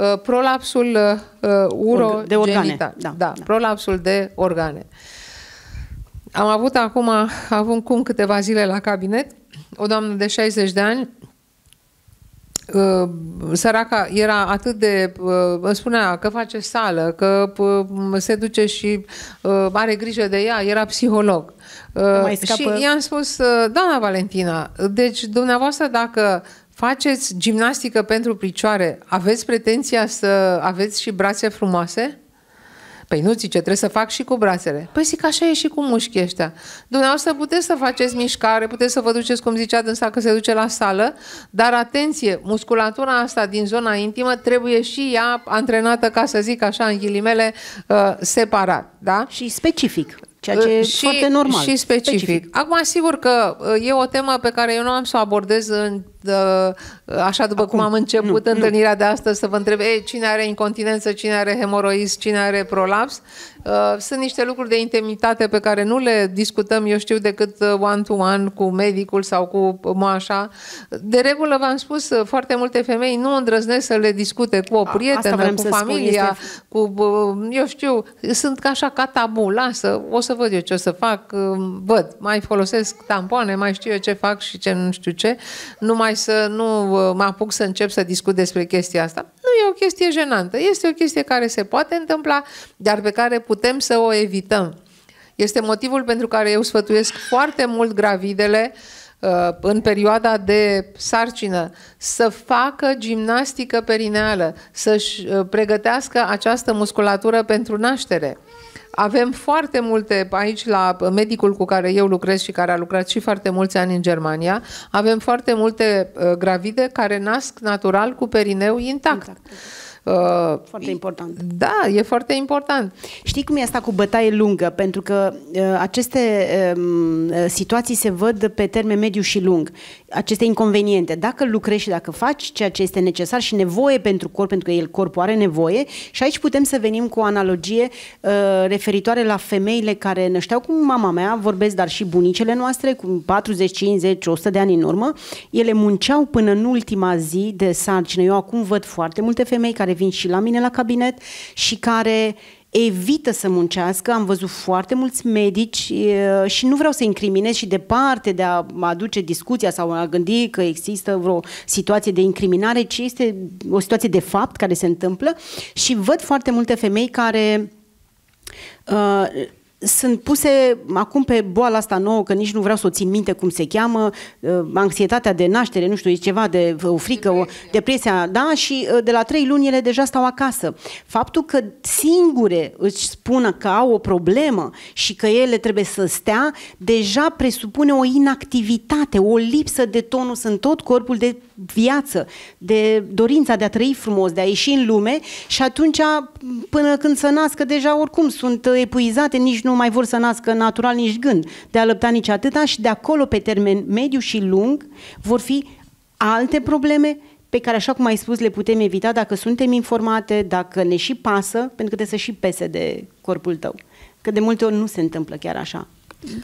S2: Uh, prolapsul uh, uh, urogenital. De organe. Da, da, da, da, prolapsul de organe. Am avut acum, avut cum câteva zile la cabinet, o doamnă de 60 de ani, săraca era atât de, îmi spunea că face sală, că se duce și are grijă de ea, era psiholog. Mai scapă. și i-am spus, doamna Valentina, deci dumneavoastră dacă Faceți gimnastică pentru picioare. Aveți pretenția să aveți și brațe frumoase? Păi nu, zice, trebuie să fac și cu brațele. Păi zic, așa e și cu mușchii ăștia. Dumneavoastră puteți să faceți mișcare, puteți să vă duceți, cum zicea dânsa, că se duce la sală, dar atenție, musculatura asta din zona intimă trebuie și ea antrenată, ca să zic așa, în ghilimele, uh, separat. Da? Și specific. Ceea uh, ce e și, foarte normal. Și specific. specific. Acum, sigur că uh, e o temă pe care eu nu am să o abordez în așa după Acum, cum am început nu, întâlnirea nu. de astăzi să vă întreb Ei, cine are incontinență, cine are hemoroiz, cine are prolaps. Uh, sunt niște lucruri de intimitate pe care nu le discutăm, eu știu, decât uh, one-to-one cu medicul sau cu moașa. De regulă, v-am spus, uh, foarte multe femei nu îndrăznesc să le discute cu o prietenă, cu familia, spun, este... cu, eu știu, sunt ca așa ca tabu, lasă, o să văd eu ce o să fac, văd, mai folosesc tampoane, mai știu eu ce fac și ce nu știu ce, nu mai numai să nu uh, mă apuc să încep să discut despre chestia asta. Nu e o chestie jenantă, este o chestie care se poate întâmpla, dar pe care putem să o evităm. Este motivul pentru care eu sfătuiesc foarte mult gravidele uh, în perioada de sarcină să facă gimnastică perineală, să-și uh, pregătească această musculatură pentru naștere avem foarte multe, aici la medicul cu care eu lucrez și care a lucrat și foarte mulți ani în Germania, avem foarte multe uh, gravide care nasc natural cu perineu intact.
S1: intact. Exact. Uh, foarte important. Da, e foarte important. Știi cum e asta cu bătaie lungă? Pentru că uh, aceste um, uh, situații se văd pe termen mediu și lung. Aceste inconveniente. Dacă lucrezi și dacă faci ceea ce este necesar și nevoie pentru corp, pentru că el corpul are nevoie, și aici putem să venim cu o analogie uh, referitoare la femeile care nășteau cu mama mea, vorbesc, dar și bunicele noastre, cu 40, 50, 100 de ani în urmă, ele munceau până în ultima zi de sarcină. Eu acum văd foarte multe femei care care vin și la mine la cabinet și care evită să muncească. Am văzut foarte mulți medici și nu vreau să incriminez și departe de a aduce discuția sau a gândi că există vreo situație de incriminare, ci este o situație de fapt care se întâmplă și văd foarte multe femei care uh, sunt puse acum pe boala asta nouă, că nici nu vreau să o țin minte cum se cheamă, uh, anxietatea de naștere, nu știu, e ceva de uh, o frică, o depresia, da, și uh, de la trei luni ele deja stau acasă. Faptul că singure își spună că au o problemă și că ele trebuie să stea, deja presupune o inactivitate, o lipsă de tonus în tot corpul de viață, de dorința de a trăi frumos, de a ieși în lume și atunci, până când să nască, deja oricum sunt epuizate, nici nu nu mai vor să nască natural nici gând de a lăpta nici atâta și de acolo pe termen mediu și lung vor fi alte probleme pe care, așa cum ai spus, le putem evita dacă suntem informate, dacă ne și pasă, pentru că trebuie să și pese de corpul tău. Că de multe ori nu se întâmplă chiar așa.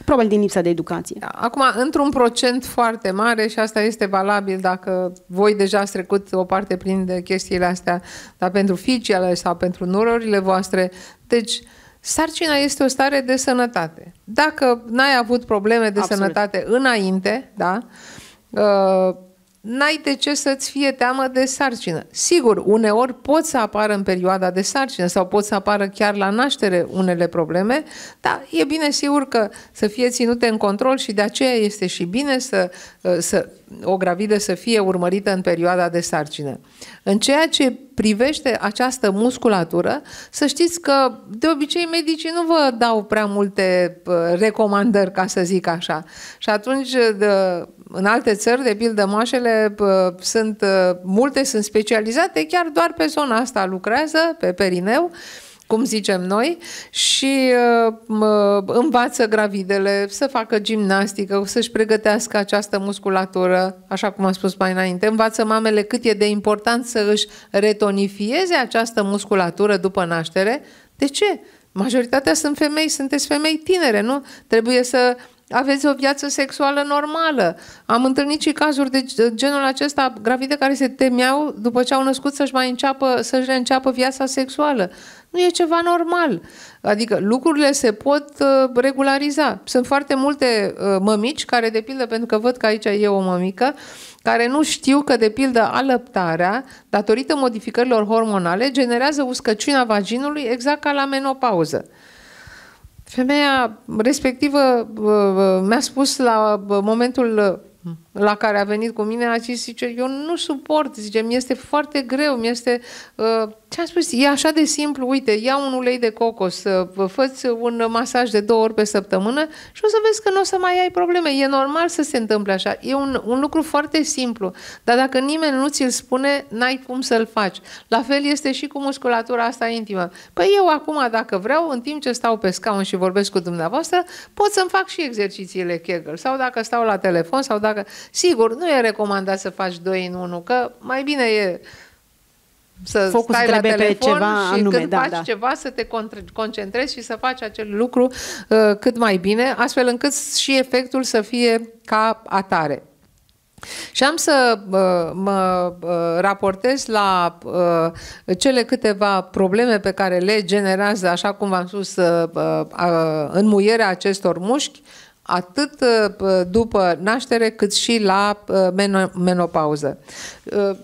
S1: Probabil din lipsa de educație. Da. Acum, într-un procent
S2: foarte mare, și asta este valabil dacă voi deja ați trecut o parte prin de chestiile astea, dar pentru fiicele sau pentru nurorile voastre, deci uh, Sarcina este o stare de sănătate. Dacă n-ai avut probleme de Absolut. sănătate înainte, da, uh, n-ai de ce să-ți fie teamă de sarcină. Sigur, uneori pot să apară în perioada de sarcină sau pot să apară chiar la naștere unele probleme, dar e bine sigur că să fie ținute în control și de aceea este și bine să, uh, să o gravidă să fie urmărită în perioada de sarcină. În ceea ce privește această musculatură, să știți că de obicei medicii nu vă dau prea multe uh, recomandări, ca să zic așa. Și atunci de, uh, în alte țări, de pildă, mașele sunt ă, multe, sunt specializate, chiar doar pe zona asta lucrează, pe perineu, cum zicem noi, și uh, învață gravidele să facă gimnastică, să-și pregătească această musculatură, așa cum am spus mai înainte, învață mamele cât e de important să își retonifieze această musculatură după naștere. De ce? Majoritatea sunt femei, sunteți femei tinere, nu? Trebuie să aveți o viață sexuală normală. Am întâlnit și cazuri de genul acesta, gravide care se temeau după ce au născut să-și mai înceapă, să-și reînceapă viața sexuală. Nu e ceva normal. Adică lucrurile se pot uh, regulariza. Sunt foarte multe uh, mămici care, de pildă, pentru că văd că aici e o mămică, care nu știu că, de pildă, alăptarea, datorită modificărilor hormonale, generează uscăciunea vaginului exact ca la menopauză. Femeia respectivă uh, uh, mi-a spus la uh, momentul la care a venit cu mine, a zis, zice, eu nu suport, zice, mi este foarte greu, mi este... Uh, ce-am spus, e așa de simplu, uite, ia un ulei de cocos, uh, fă un masaj de două ori pe săptămână și o să vezi că nu o să mai ai probleme. E normal să se întâmple așa. E un, un lucru foarte simplu, dar dacă nimeni nu ți-l spune, n-ai cum să-l faci. La fel este și cu musculatura asta intimă. Păi eu acum, dacă vreau, în timp ce stau pe scaun și vorbesc cu dumneavoastră, pot să-mi fac și exercițiile Kegel sau dacă stau la telefon sau dacă... Sigur, nu e recomandat să faci doi în unul, că mai bine e să Focus stai la telefon ceva și anume, când da, faci da. ceva să te concentrezi și să faci acel lucru uh, cât mai bine, astfel încât și efectul să fie ca atare. Și am să uh, mă uh, raportez la uh, cele câteva probleme pe care le generează, așa cum v-am spus, uh, uh, înmuierea acestor mușchi, atât uh, după naștere cât și la uh, menopauză. Uh,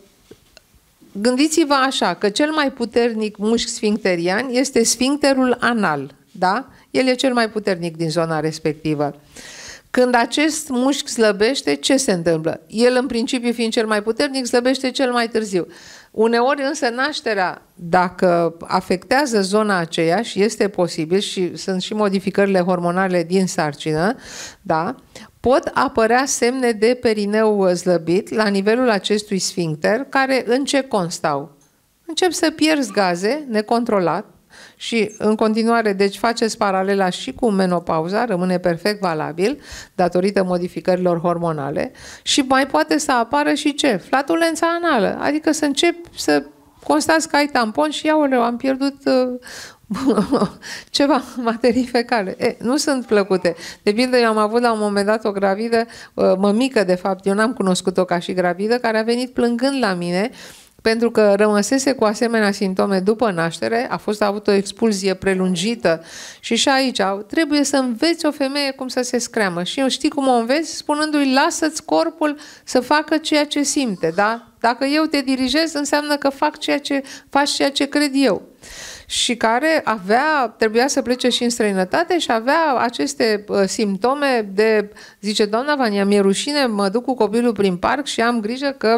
S2: gândiți-vă așa, că cel mai puternic mușchi sfincterian este sfincterul anal, da? El e cel mai puternic din zona respectivă. Când acest mușchi slăbește, ce se întâmplă? El, în principiu, fiind cel mai puternic, slăbește cel mai târziu. Uneori însă nașterea, dacă afectează zona aceea și este posibil și sunt și modificările hormonale din sarcină, da, pot apărea semne de perineu slăbit la nivelul acestui sfincter, care în ce constau? Încep să pierzi gaze necontrolat, și în continuare, deci faceți paralela și cu menopauza, rămâne perfect valabil datorită modificărilor hormonale și mai poate să apară și ce? Flatulența anală, adică să încep să constați că ai tampon și iaoleu, am pierdut uh, <laughs> ceva materii fecale. E, nu sunt plăcute. De pildă, eu am avut la un moment dat o gravidă, uh, mămică de fapt, eu n-am cunoscut-o ca și gravidă, care a venit plângând la mine uh, pentru că rămăsese cu asemenea simptome după naștere, a fost a avut o expulzie prelungită și și aici trebuie să înveți o femeie cum să se screamă și eu știi cum o înveți spunându-i lasă-ți corpul să facă ceea ce simte, da? Dacă eu te dirigez înseamnă că fac ceea ce, faci ceea ce cred eu și care avea, trebuia să plece și în străinătate și avea aceste uh, simptome de, zice, doamna Vania, mi-e rușine, mă duc cu copilul prin parc și am grijă că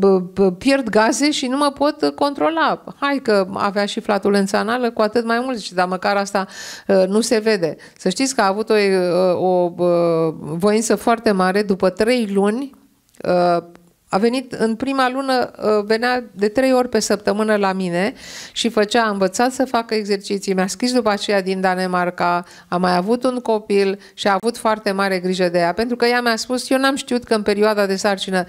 S2: uh, pierd gaze și nu mă pot controla. Hai că avea și flatulență anală, cu atât mai mult, zice, dar măcar asta uh, nu se vede. Să știți că a avut o, o voință foarte mare după trei luni a venit în prima lună, uh, venea de trei ori pe săptămână la mine și făcea, a învățat să facă exerciții. Mi-a scris după aceea din Danemarca, a mai avut un copil și a avut foarte mare grijă de ea, pentru că ea mi-a spus, eu n-am știut că în perioada de sarcină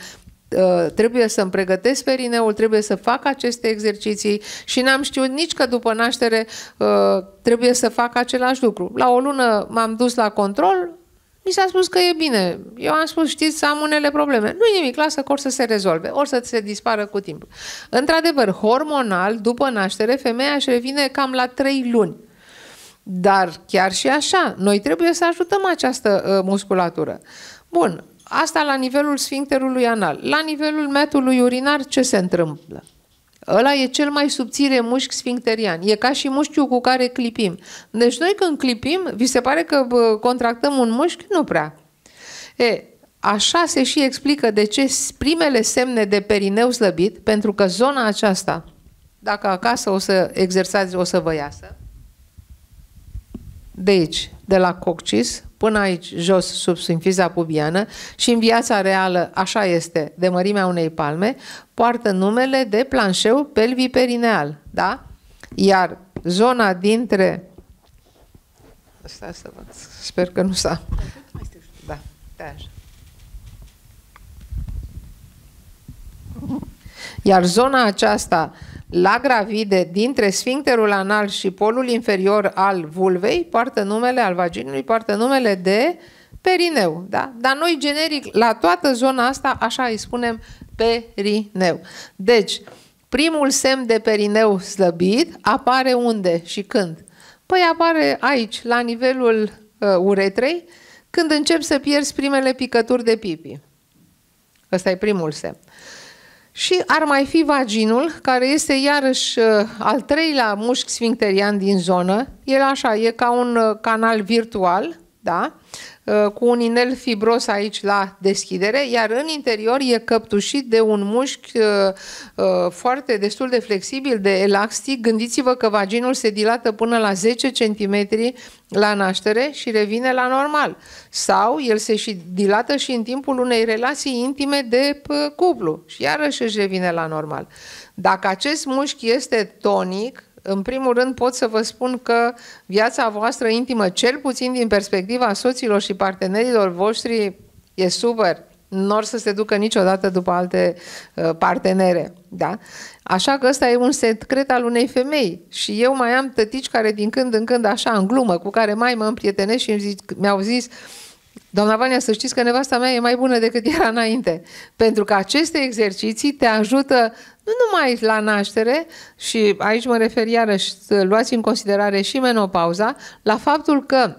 S2: uh, trebuie să-mi pregătesc perineul, trebuie să fac aceste exerciții și n-am știut nici că după naștere uh, trebuie să fac același lucru. La o lună m-am dus la control, mi s-a spus că e bine. Eu am spus, știți, am unele probleme. Nu nimic, lasă că or să se rezolve, or să se dispară cu timpul. Într-adevăr, hormonal, după naștere, femeia își revine cam la trei luni. Dar chiar și așa, noi trebuie să ajutăm această uh, musculatură. Bun, asta la nivelul sfincterului anal. La nivelul metului urinar, ce se întâmplă? Ăla e cel mai subțire mușchi sfincterian. E ca și mușchiul cu care clipim. Deci noi când clipim, vi se pare că contractăm un mușchi? Nu prea. E, așa se și explică de ce primele semne de perineu slăbit, pentru că zona aceasta, dacă acasă o să exersați, o să vă iasă, de aici, de la coccis, până aici, jos, sub sfinfiza pubiană și în viața reală, așa este, de mărimea unei palme, poartă numele de planșeu pelviperineal, da? Iar zona dintre... Stai să văd, sper că nu s-a... Da, da, așa. Iar zona aceasta la gravide, dintre sfincterul anal și polul inferior al vulvei, poartă numele, al vaginului, poartă numele de perineu. Da? Dar noi, generic, la toată zona asta, așa îi spunem perineu. Deci, primul semn de perineu slăbit apare unde și când? Păi apare aici, la nivelul uh, uretrei, când încep să pierzi primele picături de pipi. Ăsta e primul semn. Și ar mai fi vaginul, care este iarăși uh, al treilea mușchi sfincterian din zonă. El așa, e ca un uh, canal virtual, da? Uh, cu un inel fibros aici la deschidere, iar în interior e căptușit de un mușchi uh, uh, foarte destul de flexibil, de elastic. Gândiți-vă că vaginul se dilată până la 10 cm la naștere și revine la normal. Sau el se și dilată și în timpul unei relații intime de cuplu și iarăși își revine la normal. Dacă acest mușchi este tonic, în primul rând pot să vă spun că viața voastră intimă, cel puțin din perspectiva soților și partenerilor voștri, e super. Nu or să se ducă niciodată după alte uh, partenere. Da? Așa că ăsta e un secret al unei femei. Și eu mai am tătici care din când în când, așa, în glumă, cu care mai mă împrietenesc și mi-au zis, mi Doamna Vania, să știți că nevasta mea e mai bună decât era înainte, pentru că aceste exerciții te ajută nu numai la naștere, și aici mă refer iarăși, luați în considerare și menopauza, la faptul că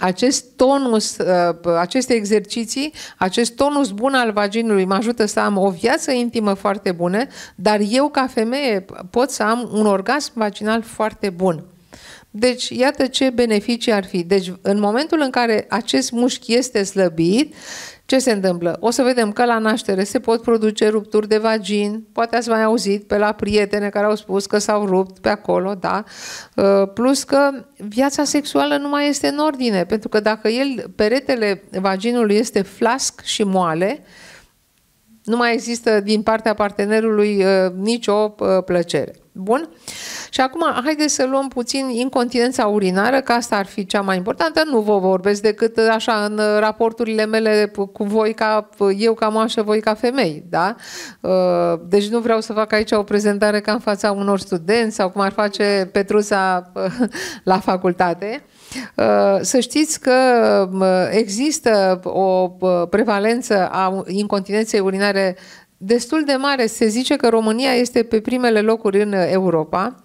S2: acest tonus, uh, aceste exerciții, acest tonus bun al vaginului mă ajută să am o viață intimă foarte bună, dar eu ca femeie pot să am un orgasm vaginal foarte bun. Deci, iată ce beneficii ar fi. Deci, în momentul în care acest mușchi este slăbit, ce se întâmplă? O să vedem că la naștere se pot produce rupturi de vagin, poate ați mai auzit pe la prietene care au spus că s-au rupt pe acolo, da? Uh, plus că viața sexuală nu mai este în ordine, pentru că dacă el, peretele vaginului este flasc și moale, nu mai există din partea partenerului uh, nicio uh, plăcere. Bun? Și acum, haideți să luăm puțin incontinența urinară, că asta ar fi cea mai importantă. Nu vă vorbesc decât așa în raporturile mele cu voi ca eu ca mașă, voi ca femei, da? Uh, deci nu vreau să fac aici o prezentare ca în fața unor studenți sau cum ar face Petruța uh, <laughs> la facultate. Uh, să știți că există o prevalență a incontinenței urinare destul de mare. Se zice că România este pe primele locuri în Europa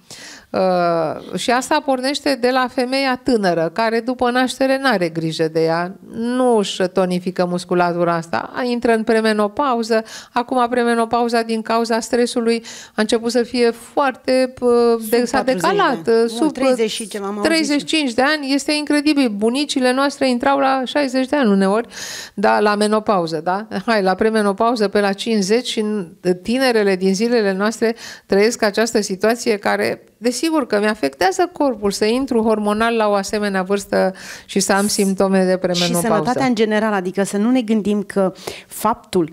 S2: Uh, și asta pornește de la femeia tânără, care după naștere nu are grijă de ea, nu își tonifică musculatura asta, intră în premenopauză, acum premenopauza din cauza stresului a început să fie foarte, uh, de, s-a decalat, de. Uh, sub 30 uh, și ceva, 35 de ani, este incredibil. Bunicile noastre intrau la 60 de ani uneori, da, la menopauză, da? Hai, la premenopauză pe la 50 și tinerele din zilele noastre trăiesc această situație care Desigur că mi-afectează corpul să intru hormonal la o
S1: asemenea vârstă și să am simptome de premenopauză. Și sănătatea în general, adică să nu ne gândim că faptul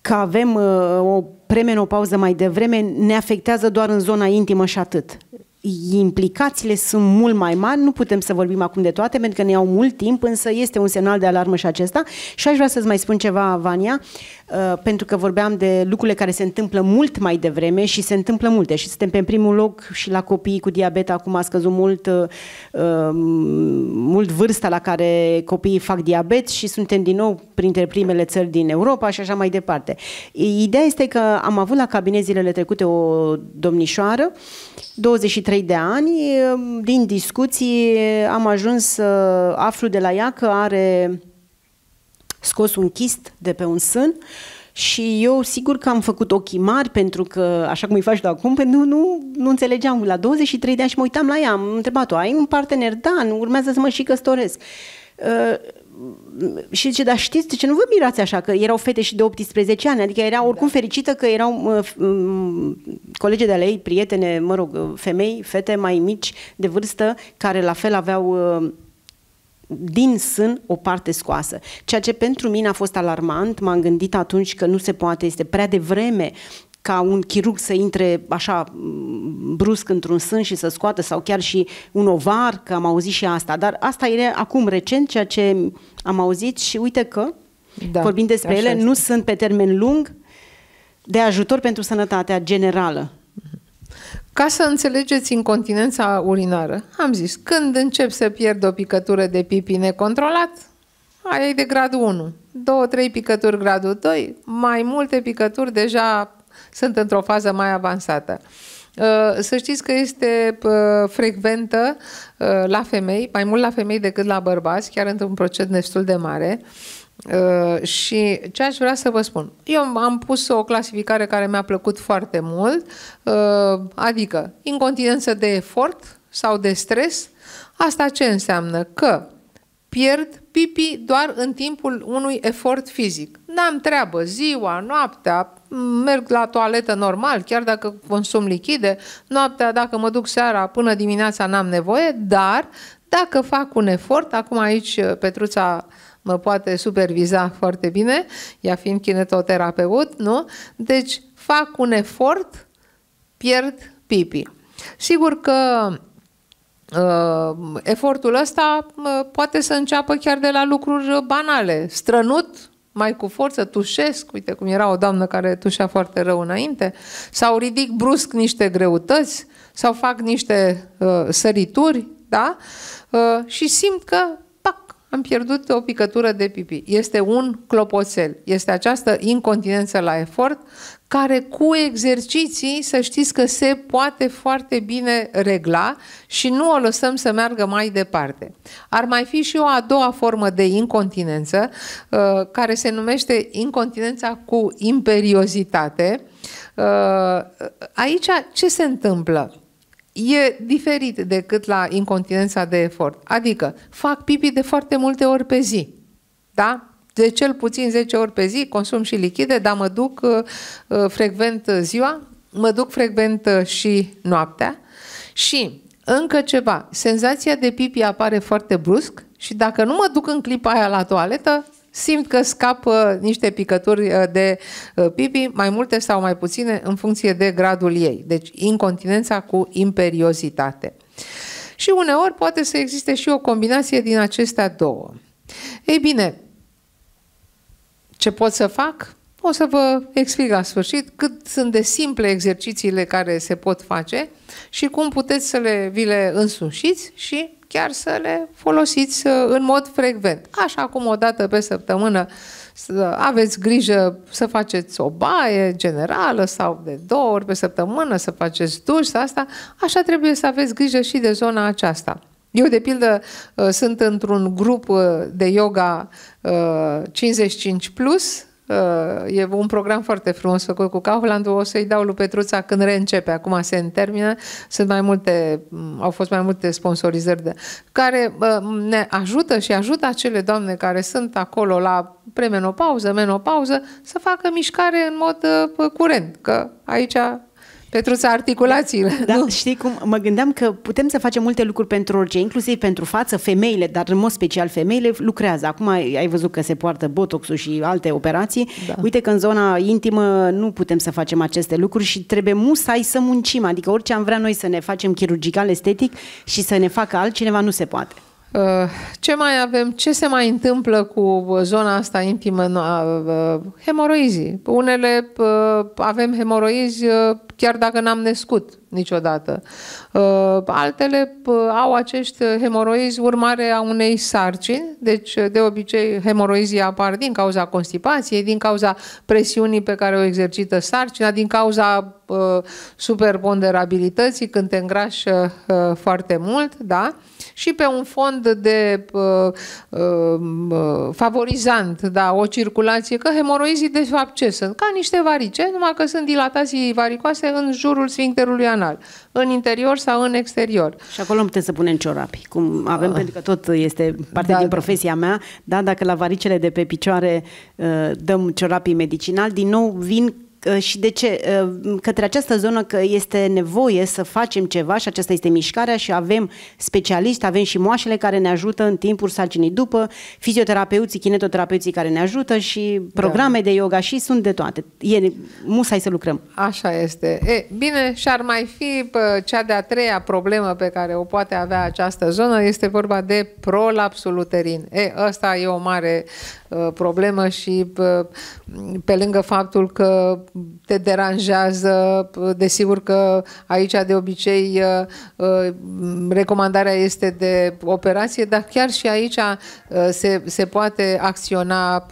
S1: că avem uh, o premenopauză mai devreme ne afectează doar în zona intimă și atât implicațiile sunt mult mai mari, nu putem să vorbim acum de toate pentru că ne iau mult timp, însă este un semnal de alarmă și acesta. Și aș vrea să-ți mai spun ceva, Vania, uh, pentru că vorbeam de lucrurile care se întâmplă mult mai devreme și se întâmplă multe și suntem pe primul loc și la copiii cu diabet acum a scăzut mult, uh, uh, mult vârsta la care copiii fac diabet și suntem din nou printre primele țări din Europa și așa mai departe. Ideea este că am avut la cabinet zilele trecute o domnișoară, 23 3 de ani. Ehm, din discuții am ajuns să aflu de la ea că are scos un chist de pe un sân și eu sigur că am făcut ochii mari pentru că, așa cum îi faci tu acum, pentru că nu, nu, nu înțelegeam. La 23 de ani și mă uitam la ea, am întrebat-o, ai un partener? Da, nu urmează să mă și căstoresc. Uh, și zice, dar știți, de ce nu vă mirați așa, că erau fete și de 18 ani, adică era oricum da. fericită că erau um, colege de-ale ei, prietene, mă rog, femei, fete mai mici de vârstă, care la fel aveau ă, din sân o parte scoasă. Ceea ce pentru mine a fost alarmant, m-am gândit atunci că nu se poate, este prea devreme ca un chirurg să intre așa brusc într-un sân și să scoată sau chiar și un ovar, că am auzit și asta, dar asta e acum recent ceea ce am auzit și uite că da, vorbind despre ele, este. nu sunt pe termen lung de ajutor pentru sănătatea generală.
S2: Ca să înțelegeți incontinența urinară,
S1: am zis, când încep
S2: să pierd o picătură de pipi necontrolat, aia e de gradul 1. 2-3 picături gradul 2, mai multe picături deja sunt într-o fază mai avansată. Uh, să știți că este uh, frecventă uh, la femei, mai mult la femei decât la bărbați, chiar într-un procent destul de mare. și ce aș vrea să vă spun? Eu am pus o clasificare care mi-a plăcut foarte mult, adică incontinență de efort sau de stres. Asta ce înseamnă? Că pierd pipi doar în timpul unui efort fizic. N-am treabă ziua, noaptea, merg la toaletă normal, chiar dacă consum lichide, noaptea dacă mă duc seara până dimineața n-am nevoie, dar dacă fac un efort, acum aici uh, Petruța mă poate superviza foarte bine, ea fiind kinetoterapeut, nu? Deci fac un efort, pierd pipi. Sigur că Uh, efortul ăsta uh, poate să înceapă chiar de la lucruri banale. Strănut, mai cu forță, tușesc, uite cum era o doamnă care tușea foarte rău înainte, sau ridic brusc niște greutăți, sau fac niște uh, sărituri, da? Uh, și simt că am pierdut o picătură de pipi. Este un clopoțel. Este această incontinență la efort care cu exerciții să știți că se poate foarte bine regla și nu o lăsăm să meargă mai departe. Ar mai fi și o a doua formă de incontinență uh, care se numește incontinența cu imperiozitate. Uh, aici ce se întâmplă? e diferit decât la incontinența de efort. Adică fac pipi de foarte multe ori pe zi. Da? De cel puțin 10 ori pe zi consum și lichide, dar mă duc uh, uh frecvent uh, ziua, mă duc frecvent uh, și noaptea și încă ceva, senzația de pipi apare foarte brusc și dacă nu mă duc în clipa aia la toaletă, simt că scapă niște picături uh, de uh, pipi, mai multe sau mai puține, în funcție de gradul ei. Deci incontinența cu imperiozitate. Și uneori poate să existe și o combinație din acestea două. Ei bine, ce pot să fac? O să vă explic la sfârșit cât sunt de simple exercițiile care se pot face și cum puteți să le, vi le însușiți și chiar să le folosiți uh, în mod frecvent. Așa cum o dată pe săptămână să aveți grijă să faceți o baie generală sau de două ori pe săptămână să faceți duș sau asta, așa trebuie să aveți grijă și de zona aceasta. Eu, de pildă, uh, sunt într-un grup uh, de yoga 55+, plus, Uh, e un program foarte frumos făcut cu Kaufland, o să-i dau lui Petruța când reîncepe, acum se întermină. sunt mai multe, mm, au fost mai multe sponsorizări de, care uh, ne ajută și ajută acele doamne care sunt acolo la premenopauză, menopauză, să facă mișcare în mod uh, curent, că aici să
S1: articulațiile. Da, da, știi cum, mă gândeam că putem să facem multe lucruri pentru orice, inclusiv pentru față, femeile, dar în mod special femeile lucrează. Acum ai, ai văzut că se poartă botoxul și alte operații. Da. Uite că în zona intimă nu putem să facem aceste lucruri și trebuie musai să muncim, adică orice am vrea noi să ne facem chirurgical estetic și să ne facă altcineva nu se poate. Uh, ce mai avem? Ce se mai întâmplă cu uh, zona asta intimă? Uh,
S2: hemoroizii. Unele avem hemoroizi chiar dacă n-am născut niciodată. Altele au acești hemoroizi urmare a unei sarcini, deci de obicei hemoroizii apar din cauza constipației, din cauza presiunii pe care o exercită sarcina, din cauza superponderabilității când te îngrași foarte mult, da? și pe un fond de uh, uh, uh, favorizant, da, o circulație, că hemoroizii de fapt ce sunt? Ca niște varice, numai că sunt dilatații varicoase în jurul
S1: sfincterului anal, în interior sau în exterior. Și acolo nu putem să punem ciorapi, cum avem, uh, pentru că tot este parte da, din da. profesia mea, da, dacă la varicele de pe picioare uh, dăm ciorapii medicinali, din nou vin și de ce ă, către această zonă că este nevoie să facem ceva și aceasta este mișcarea și avem specialiști, avem și moașele care ne ajută în timpul sarcinii după, fizioterapeuții, kinetoterapeuții care ne ajută și programe da. de yoga și sunt de toate. E musai să lucrăm. Așa este.
S2: E, bine, și ar mai fi cea de-a treia problemă pe care o poate avea această zonă, este vorba de prolapsul uterin. E, ăsta e o mare uh, problemă și pe lângă faptul că te deranjează, desigur că aici de obicei uh, uh, recomandarea este de operație, dar chiar și aici uh, se, se poate acționa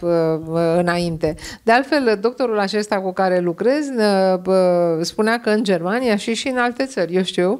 S2: înainte. De altfel, doctorul acesta cu care lucrez spunea că în Germania și și în alte țări, eu știu,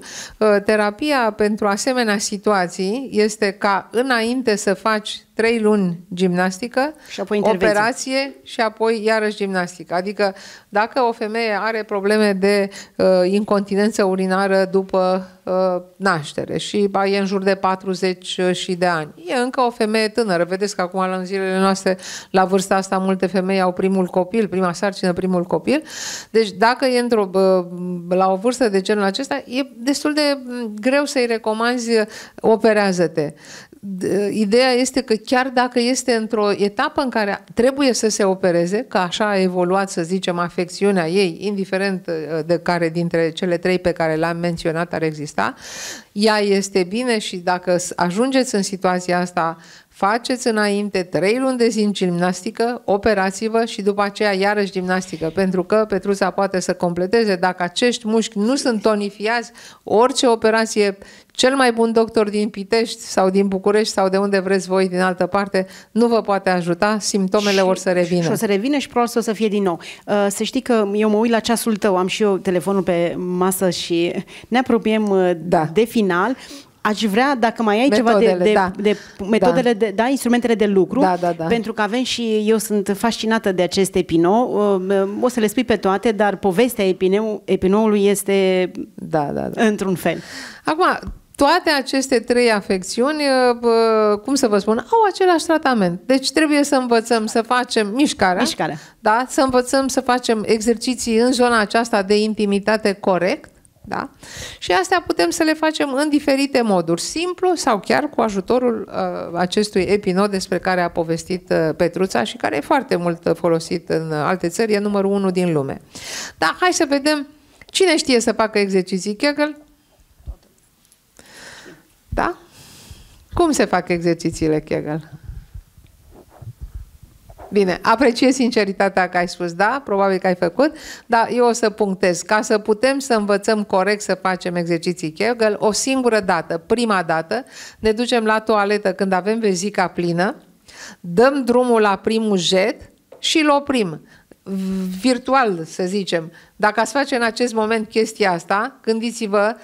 S2: terapia pentru asemenea situații este ca înainte să faci trei luni gimnastică, și apoi operație și apoi iarăși gimnastică. Adică dacă o femeie are probleme de uh, incontinență urinară după uh, naștere și ba, e în jur de 40 uh, și de ani, e încă o femeie tânără. Vedeți că acum în zilele noastre, la vârsta asta, multe femei au primul copil, prima sarcină, primul copil. Deci dacă e într-o, uh, la o vârstă de genul acesta, e destul de mm, greu să-i recomanzi uh, operează-te ideea este că chiar dacă este într-o etapă în care trebuie să se opereze, că așa a evoluat, să zicem, afecțiunea ei, indiferent uh, de care dintre cele trei pe care le-am menționat ar exista, ea este bine și dacă ajungeți în situația asta faceți înainte trei luni de zi în gimnastică, operați-vă și după aceea iarăși gimnastică, pentru că Petruța poate să completeze. Dacă acești mușchi nu sunt tonifiați, orice operație, cel mai bun doctor din Pitești sau din București sau de unde vreți voi din altă parte, nu vă poate ajuta, simptomele și, or să revină. Și o să
S1: revină și probabil o să fie din nou. Uh, să știi că eu mă uit la ceasul tău, am și eu telefonul pe masă și ne apropiem uh, da. de final aș vrea, dacă mai ai metodele, ceva de, de, da. de da. metodele, da. De, da, instrumentele de lucru, da, da, da. pentru că avem și eu sunt fascinată de aceste epino, o să le spui pe toate, dar povestea epineu, epinoului este da, da, da. într-un fel. Acum, toate aceste trei afecțiuni,
S2: uh, cum să vă spun, au același tratament. Deci trebuie să învățăm să facem mișcarea, mișcarea. Da? să învățăm să facem exerciții în zona aceasta de intimitate corect, da? Și astea putem să le facem în diferite moduri, simplu sau chiar cu ajutorul uh, acestui epinod despre care a povestit uh, Petruța și care e foarte mult uh, folosit în uh, alte țări, e numărul unu din lume. Da, hai să vedem cine știe să facă exerciții Kegel? Da? Cum se fac exercițiile Kegel? Bine, apreciez sinceritatea că ai spus da, probabil că ai făcut, dar eu o să punctez. Ca să putem să învățăm corect să facem exerciții Kegel, o singură dată, prima dată, ne ducem la toaletă când avem vezica plină, dăm drumul la primul jet și îl oprim virtual, să zicem. Dacă ați face în acest moment chestia asta, gândiți-vă,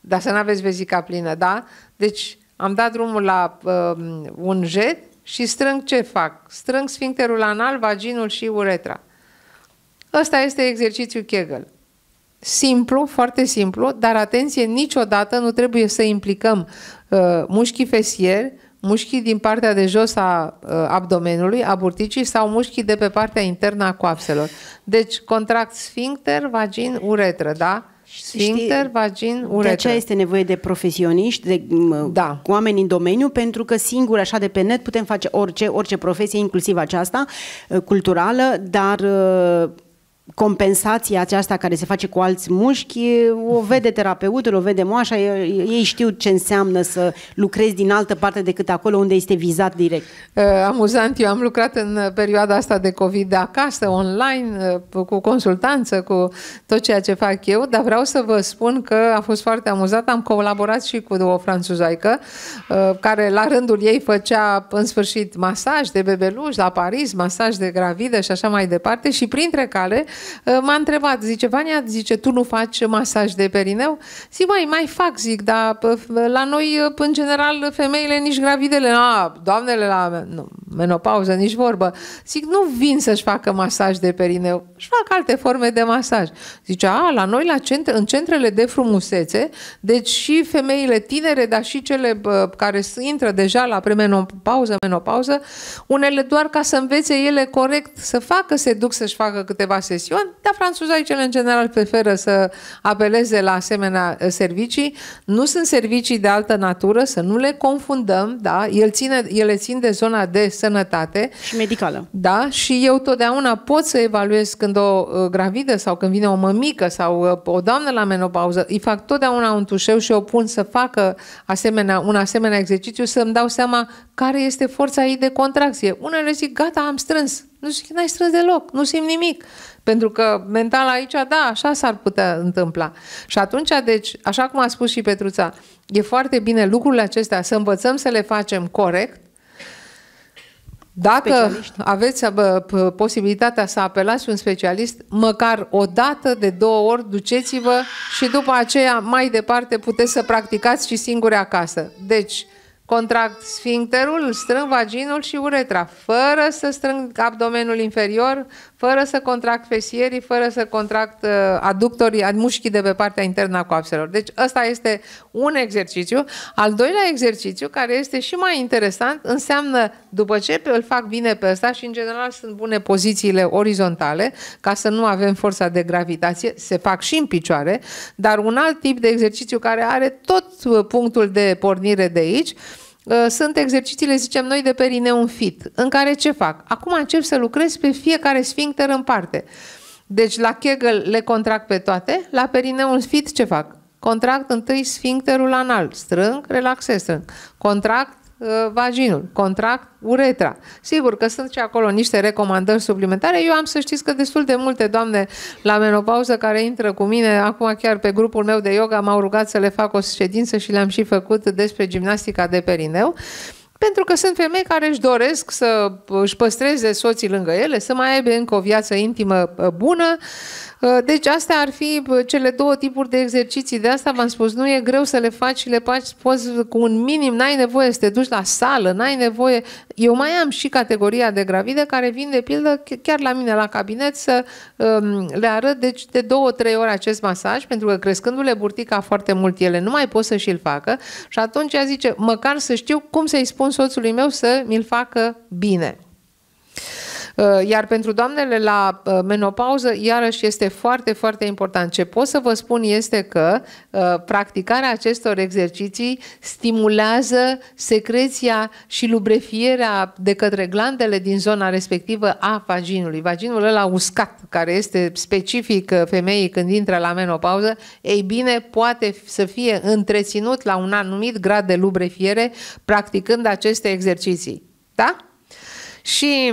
S2: dar să nu aveți vezica plină, da? Deci am dat drumul la uh, un jet și strâng ce fac? Strâng sfincterul anal, vaginul și uretra. Ăsta este exercițiul Kegel. Simplu, foarte simplu, dar atenție, niciodată nu trebuie să implicăm uh, mușchii fesieri, mușchii din partea de jos a uh, abdomenului, a burticii sau mușchii de pe partea internă a coapselor. Deci contract sfincter, vagin, uretră, da? Sfincter, vagin, uretră. De aceea
S1: este nevoie de profesioniști, de da. oameni în domeniu, pentru că singur, așa de pe net putem face orice, orice profesie, inclusiv aceasta culturală, dar compensația aceasta care se face cu alți mușchi, o vede terapeutul, o vede moașa, ei știu ce înseamnă să lucrezi din altă parte decât acolo unde este vizat direct. Uh, amuzant, eu am lucrat în uh, perioada asta de COVID
S2: de acasă, online, uh, cu consultanță, cu tot ceea ce fac eu, dar vreau să vă spun că a fost foarte amuzat, am colaborat și cu o franțuzaică care la rândul ei făcea în sfârșit masaj de bebeluș la Paris, masaj de gravidă și așa mai departe și printre care Uh, m-a întrebat, zice, Vania, zice, tu nu faci masaj de perineu? Zic, mai, mai fac, zic, dar la noi, uh, în general, femeile nici gravidele, a, doamnele la nu, menopauză, nici vorbă. Zic, nu vin să-și facă masaj de perineu, își fac alte forme de masaj. Zice, a, la noi, la centre, în centrele de frumusețe, deci și femeile tinere, dar și cele care intră deja la premenopauză, menopauză, unele doar ca să învețe ele corect să facă, se duc să-și facă câteva sesiuni pensiuni, dar franțuzaicele în general preferă să apeleze la asemenea ă, servicii. Nu sunt servicii de altă natură, să nu le confundăm, da? El ține, ele țin de zona de sănătate. Și medicală. Da, și eu totdeauna pot să evaluez când o ă, gravidă sau când vine o mămică sau ă, o doamnă la menopauză, îi fac totdeauna un tușeu și o pun să facă asemenea, un asemenea exercițiu, să-mi dau seama care este forța ei de contracție. Unele zic, gata, am strâns. Nu zic, n-ai strâns deloc, nu simt nimic. Pentru că mental aici, da, așa s-ar putea întâmpla. Și atunci, deci, așa cum a spus și Petruța, e foarte bine lucrurile acestea să învățăm să le facem corect, dacă aveți posibilitatea să apelați un specialist, măcar o dată, de două ori, duceți-vă și după aceea, mai departe, puteți să practicați și singuri acasă. Deci, contract sfincterul, strâng vaginul și uretra, fără să strâng abdomenul inferior, fără să contract fesierii, fără să contract uh, aductorii, mușchii de pe partea internă a coapselor. Deci ăsta este un exercițiu. Al doilea exercițiu, care este și mai interesant, înseamnă după ce îl fac bine pe ăsta și în general sunt bune pozițiile orizontale, ca să nu avem forța de gravitație, se fac și în picioare, dar un alt tip de exercițiu care are tot uh, punctul de pornire de aici, Uh, sunt exercițiile, zicem noi, de perineu fit, în care ce fac? Acum încep să lucrez pe fiecare sfincter în parte. Deci la Kegel le contract pe toate, la perineum fit ce fac? Contract întâi sfincterul anal, strâng, relaxez, strâng. Contract Uh, vaginul, contract, uretra. Sigur că sunt și acolo niște recomandări suplimentare. Eu am să știți că destul de multe doamne la menopauză care intră cu mine, acum chiar pe grupul meu de yoga m-au rugat să le fac o ședință și le-am și făcut despre gimnastica de perineu. Pentru că sunt femei care își doresc să își păstreze soții lângă ele, să mai aibă încă o viață intimă uh, bună, Uh, deci astea ar fi cele două tipuri de exerciții. De asta v-am spus, nu e greu să le faci și le faci poți cu un minim, n-ai nevoie să te duci la sală, n-ai nevoie. Eu mai am și categoria de gravide care vin de pildă chiar la mine la cabinet să um, le arăt deci de două, trei ori acest masaj, pentru că crescându-le burtica foarte mult ele nu mai pot să și-l facă și atunci ea zice, măcar să știu cum să-i spun soțului meu să mi-l facă bine. Uh, iar pentru doamnele la uh, menopauză, iarăși este foarte, foarte important. Ce pot să vă spun este că uh, practicarea acestor exerciții stimulează secreția și lubrefierea de către glandele din zona respectivă a vaginului. Vaginul ăla uscat, care este specific femeii când intră la menopauză, ei bine, poate să fie întreținut la un anumit grad de lubrefiere practicând aceste exerciții. Da? Și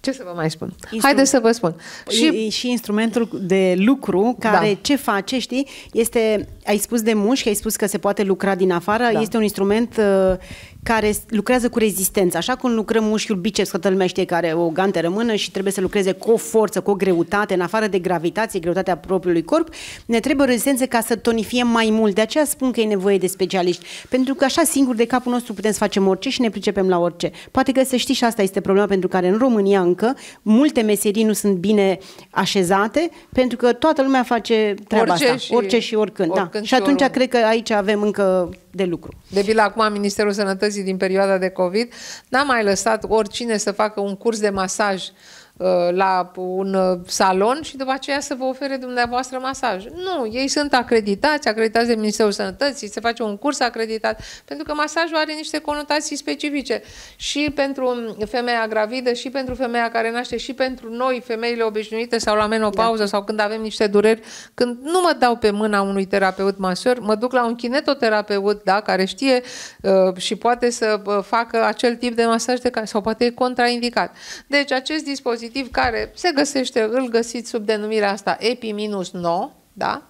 S2: ce să vă
S1: mai spun? Instrument. Haideți să vă spun. Și... și instrumentul de lucru care da. ce face, știi, este, ai spus de mușchi, ai spus că se poate lucra din afară, da. este un instrument uh, care lucrează cu rezistență, așa cum lucrăm mușchiul biceps, că lumea știe care o gantă rămână și trebuie să lucreze cu o forță, cu o greutate, în afară de gravitație, greutatea propriului corp, ne trebuie o rezistență ca să tonifiem mai mult. De aceea spun că e nevoie de specialiști, pentru că așa singur de capul nostru putem să facem orice și ne pricepem la orice. Poate că să știi și asta este problema pentru care în România încă multe meserii nu sunt bine așezate, pentru că toată lumea face treaba orice asta, și, orice și oricând. Da. oricând da. și atunci și cred că aici avem încă de lucru. De bila acum Ministerul
S2: Sănătății din perioada de COVID n-a mai lăsat oricine să facă un curs de masaj Uh, la un uh, salon și după aceea să vă ofere dumneavoastră masaj. Nu, ei sunt acreditați, acreditați de Ministerul Sănătății, se face un curs acreditat, pentru că masajul are niște conotații specifice și pentru um, femeia gravidă, și pentru femeia care naște, și pentru noi, femeile obișnuite sau la menopauză da. sau când avem niște dureri, când nu mă dau pe mâna unui terapeut masor, mă duc la un kinetoterapeut, da, care știe uh, și poate să uh, facă acel tip de masaj de care, sau poate e contraindicat. Deci acest dispozitiv pozitiv care se găsește, îl găsiți sub denumirea asta epi no, da?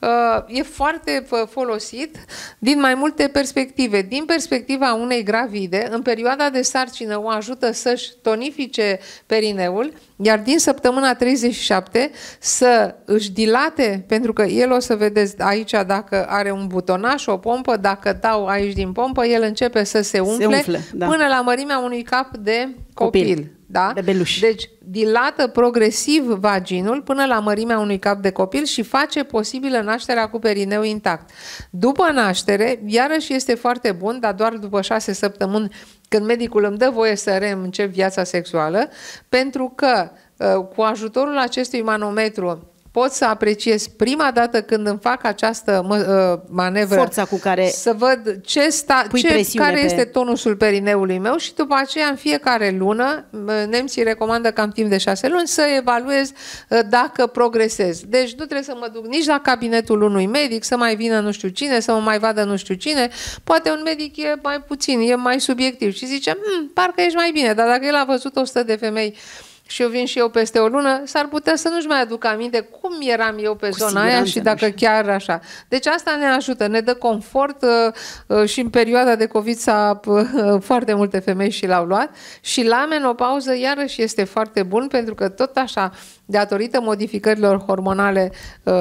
S2: Uh, e foarte uh, folosit din mai multe perspective. Din perspectiva unei gravide, în perioada de sarcină o ajută să-și tonifice perineul, iar din săptămâna 37 să își dilate, pentru că el o să vedeți aici dacă are un butonaș, o pompă, dacă dau aici din pompă, el începe să se umple, se umple da. până la mărimea unui cap de copil. copil. Da? Bebeluș. Deci dilată progresiv vaginul până la mărimea unui cap de copil și face posibilă nașterea cu perineu intact. După naștere, iarăși este foarte bun, dar doar după șase săptămâni, când medicul îmi dă voie să reîncep viața sexuală, pentru că uh, cu ajutorul acestui manometru pot să apreciez prima dată când îmi fac această uh, manevră Forța cu care să văd ce sta, ce, care pe... este tonusul perineului meu și după aceea în fiecare lună nemții recomandă cam timp de șase luni să evaluez uh, dacă progresez. Deci nu trebuie să mă duc nici la cabinetul unui medic să mai vină nu știu cine, să mă mai vadă nu știu cine. Poate un medic e mai puțin, e mai subiectiv și zice, hmm, parcă ești mai bine, dar dacă el a văzut 100 de femei uh, și eu vin și eu peste o lună, s-ar putea să nu-și mai aduc aminte cum eram eu pe Cu zona aia și dacă așa. chiar așa. Deci asta ne ajută, ne dă confort uh, uh, și în perioada de COVID s-a, uh, foarte multe femei și l-au luat și la menopauză iarăși este foarte bun pentru că tot așa datorită modificărilor hormonale uh,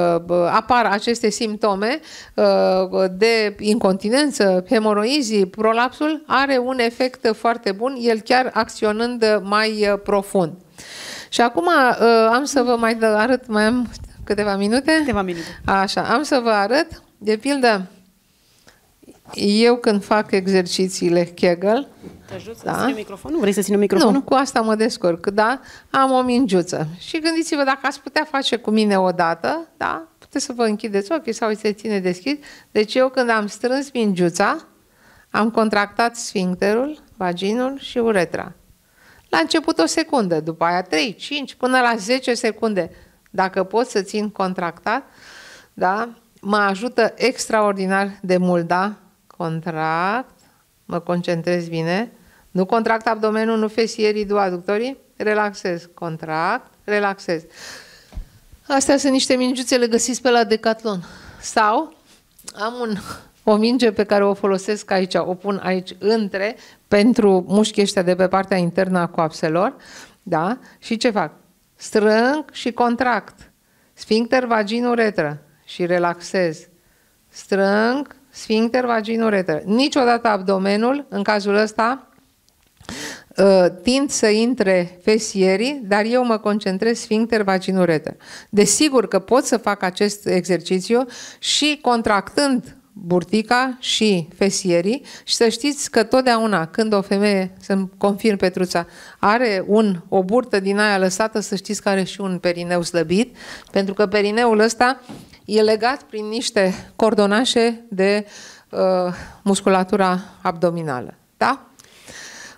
S2: apar aceste simptome uh, de incontinență, hemoroizii, prolapsul, are un efect foarte bun, el chiar acționând mai uh, profund. Și acum am să vă mai arăt, mai am câteva minute? Câteva minute. Așa, am să vă arăt, de pildă, eu când fac exercițiile Kegel... Te ajut să da? microfonul? Vrei să ținem microfonul? Nu, cu asta mă descurc, da? Am o mingiuță. Și gândiți-vă, dacă ați putea face cu mine odată, da? Puteți să vă închideți ochii sau să ține deschis. Deci eu când am strâns mingiuța, am contractat sfincterul, vaginul și uretra. La început o secundă, după aia 3, 5, până la 10 secunde. Dacă pot să țin contractat, da? Mă ajută extraordinar de mult, da? contract, mă concentrez bine, nu contract abdomenul, nu fesierii, du aductorii, relaxez, contract, relaxez. Astea sunt niște mingiuțe, le găsiți pe la Decathlon. Sau am un, o minge pe care o folosesc aici, o pun aici între, pentru mușchii ăștia de pe partea internă a coapselor, da? Și ce fac? Strâng și contract. Sfincter, vagin, uretră și relaxez. Strâng sfincter, vagin, uretră. Niciodată abdomenul, în cazul ăsta, ă, tind să intre fesierii, dar eu mă concentrez sfincter vagin uretră. Desigur că pot să fac acest exercițiu și contractând burtica și fesierii și să știți că totdeauna când o femeie, să-mi confirm Petruța, are un, o burtă din aia lăsată, să știți că are și un perineu slăbit, pentru că perineul ăsta e legat prin niște cordonașe de uh, musculatura abdominală. Da?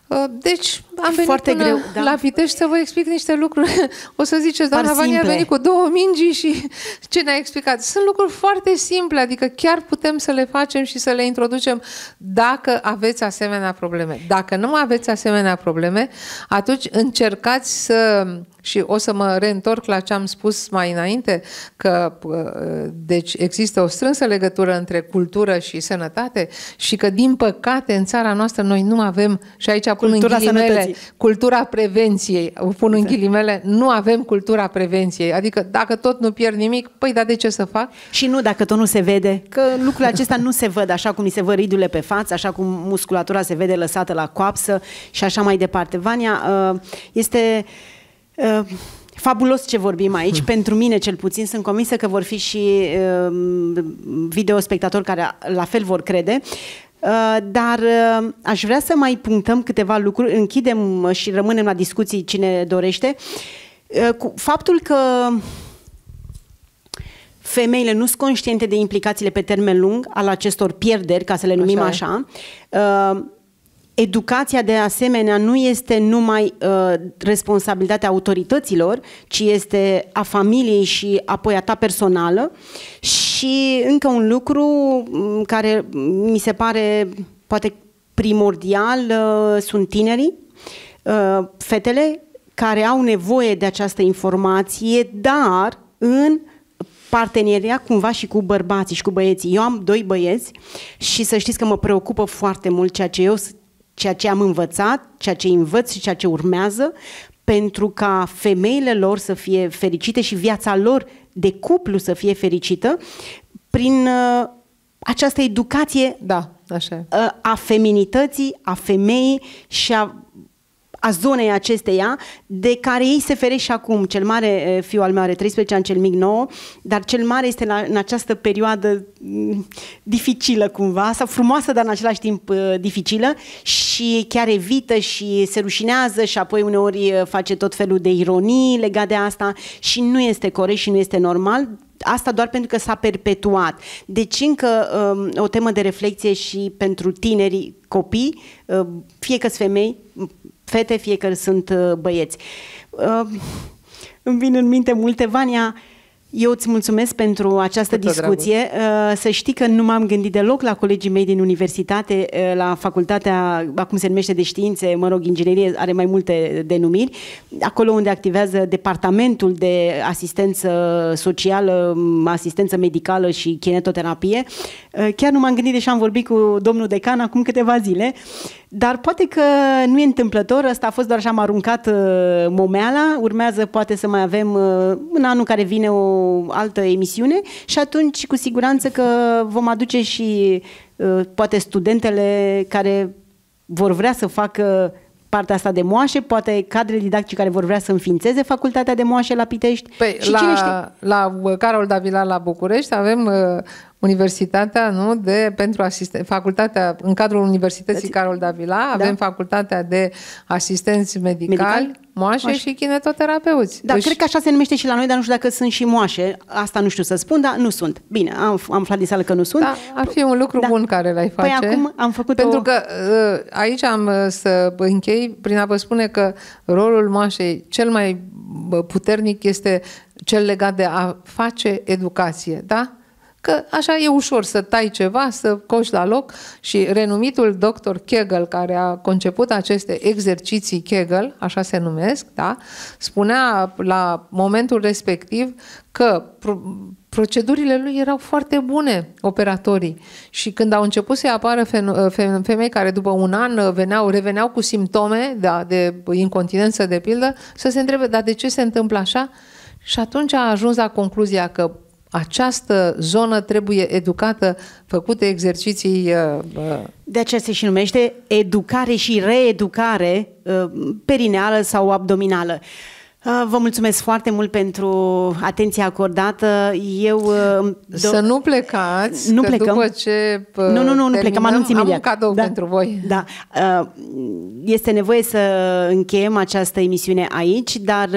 S2: Uh, deci, am venit foarte până greu, da. la Pitești să vă explic niște lucruri. <laughs> O să ziceți, doamna Vania a venit cu două mingi și <laughs> ce ne-a explicat. Sunt lucruri foarte simple, adică chiar putem să le facem și să le introducem dacă aveți asemenea probleme. Dacă nu aveți asemenea probleme, atunci încercați să și o să mă reîntorc la ce am spus mai înainte, că deci există o strânsă legătură între cultură și sănătate și că, din păcate, în țara noastră noi nu avem, și aici pun cultura în ghilimele, Exact. cultura prevenției, o pun exact. în
S1: ghilimele, nu avem cultura prevenției. Adică dacă tot nu pierd nimic, păi da de ce să fac? Și nu dacă tot nu se vede, că lucrul <laughs> acesta nu se văd așa cum mi se văd ridurile pe față, așa cum musculatura se vede lăsată la coapsă și așa mai departe. Vania, uh, este uh, fabulos ce vorbim aici, <laughs> pentru mine cel puțin, sunt convinsă că vor fi și uh, videospectatori care la fel vor crede. Uh, dar uh, aș vrea să mai punctăm câteva lucruri, închidem uh, și rămânem la discuții cine dorește. Cu faptul că femeile nu sunt conștiente de implicațiile pe termen lung al acestor pierderi, ca să le numim așa, așa educația de asemenea nu este numai uh, responsabilitatea autorităților, ci este a familiei și apoi a ta personală și încă un lucru care mi se pare poate primordial uh, sunt tinerii, uh, fetele care au nevoie de această informație, dar în parteneria cumva și cu bărbații și cu băieții. Eu am doi băieți și să știți că mă preocupă foarte mult ceea ce eu, ceea ce am învățat, ceea ce învăț și ceea ce urmează, pentru ca femeile lor să fie fericite și viața lor de cuplu să fie fericită prin uh, această educație da, așa. Uh, a feminității, a femeii și a a zonei acesteia, de care ei se ferește și acum. Cel mare eh, fiu al meu are 13 ani, cel mic 9, dar cel mare este la, în această perioadă mm, dificilă cumva, sau frumoasă, dar în același timp eh, dificilă și chiar evită și se rușinează și apoi uneori eh, face tot felul de ironii legat de asta și nu este corect și nu este normal, asta doar pentru că s-a perpetuat. Deci încă um, o temă de reflexie și pentru tinerii copii, uh, fie că femei, fete, fie că sunt uh, băieți. Uh, îmi vin în minte multe, Vania, eu îți mulțumesc pentru această Cu discuție. Dragul. Uh, să știi că nu m-am gândit deloc la colegii mei din universitate, uh, la facultatea, acum se numește de științe, mă rog, inginerie, are mai multe denumiri, acolo unde activează departamentul de asistență socială, asistență medicală și kinetoterapie. Uh, chiar nu m-am gândit, deși am vorbit cu domnul decan acum câteva zile, dar poate că nu e întâmplător, ăsta a fost doar așa, am aruncat momeala, urmează poate să mai avem în anul care vine o altă emisiune și atunci cu siguranță că vom aduce și uh, poate studentele care vor vrea să facă partea asta de moașe, poate cadre didactice care vor vrea să înființeze facultatea de moașe la Pitești păi, și la, cine știe? La uh, Carol Davila la București avem
S2: uh, Universitatea, nu, de, pentru asisten, facultatea, în cadrul Universității deci- Carol Davila, da. avem facultatea de asistenți medicali, Medical? moașe Moaș. și kinetoterapeuți.
S1: Da, Uși... Deci- cred că așa se numește și la noi, dar nu știu dacă sunt și moașe. Asta nu știu să spun, dar nu sunt. Bine, am, am aflat din sală că nu sunt. Da, ar fi un lucru da. bun care l-ai păi face. Păi acum am făcut Pentru o... că
S2: uh, aici am uh, să închei prin a vă spune că rolul moașei cel mai uh, puternic este cel legat de a face educație, da? Că așa e ușor să tai ceva, să coși la loc și renumitul doctor Kegel, care a conceput aceste exerciții Kegel, așa se numesc, da, spunea la momentul respectiv că procedurile lui erau foarte bune, operatorii. Și când au început să apară femei care după un an veneau, reveneau cu simptome da, de incontinență, de pildă, să se întrebe, dar de ce se întâmplă așa? Și atunci a ajuns la concluzia că această zonă
S1: trebuie educată, făcute exerciții. Uh, uh, de aceea se și numește educare și reeducare uh, perineală sau abdominală. Ah, vă mulțumesc foarte mult pentru atenția acordată. Eu ah, Să nu plecați, nu că plecăm. după ce Nu, nu, nu, uh, terminăm, nu plecăm, imediat. Am un cadou da, pentru voi. Da. Ah, este nevoie să încheiem această emisiune aici, dar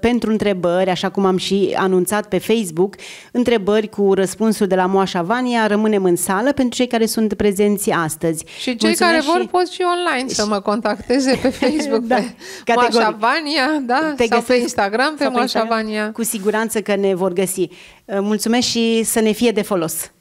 S1: pentru întrebări, așa cum am și anunțat pe Facebook, întrebări cu răspunsul de la Moașa Vania, rămânem în sală pentru cei care sunt prezenți astăzi. Și cei mulțumesc care și... vor pot
S2: și online să mă contacteze pe <laughs> Facebook da, pe Moașa
S1: Vania, da, Te sau pe Instagram, pe Mașavania. Cu siguranță că ne vor găsi. Mulțumesc și să ne fie de folos!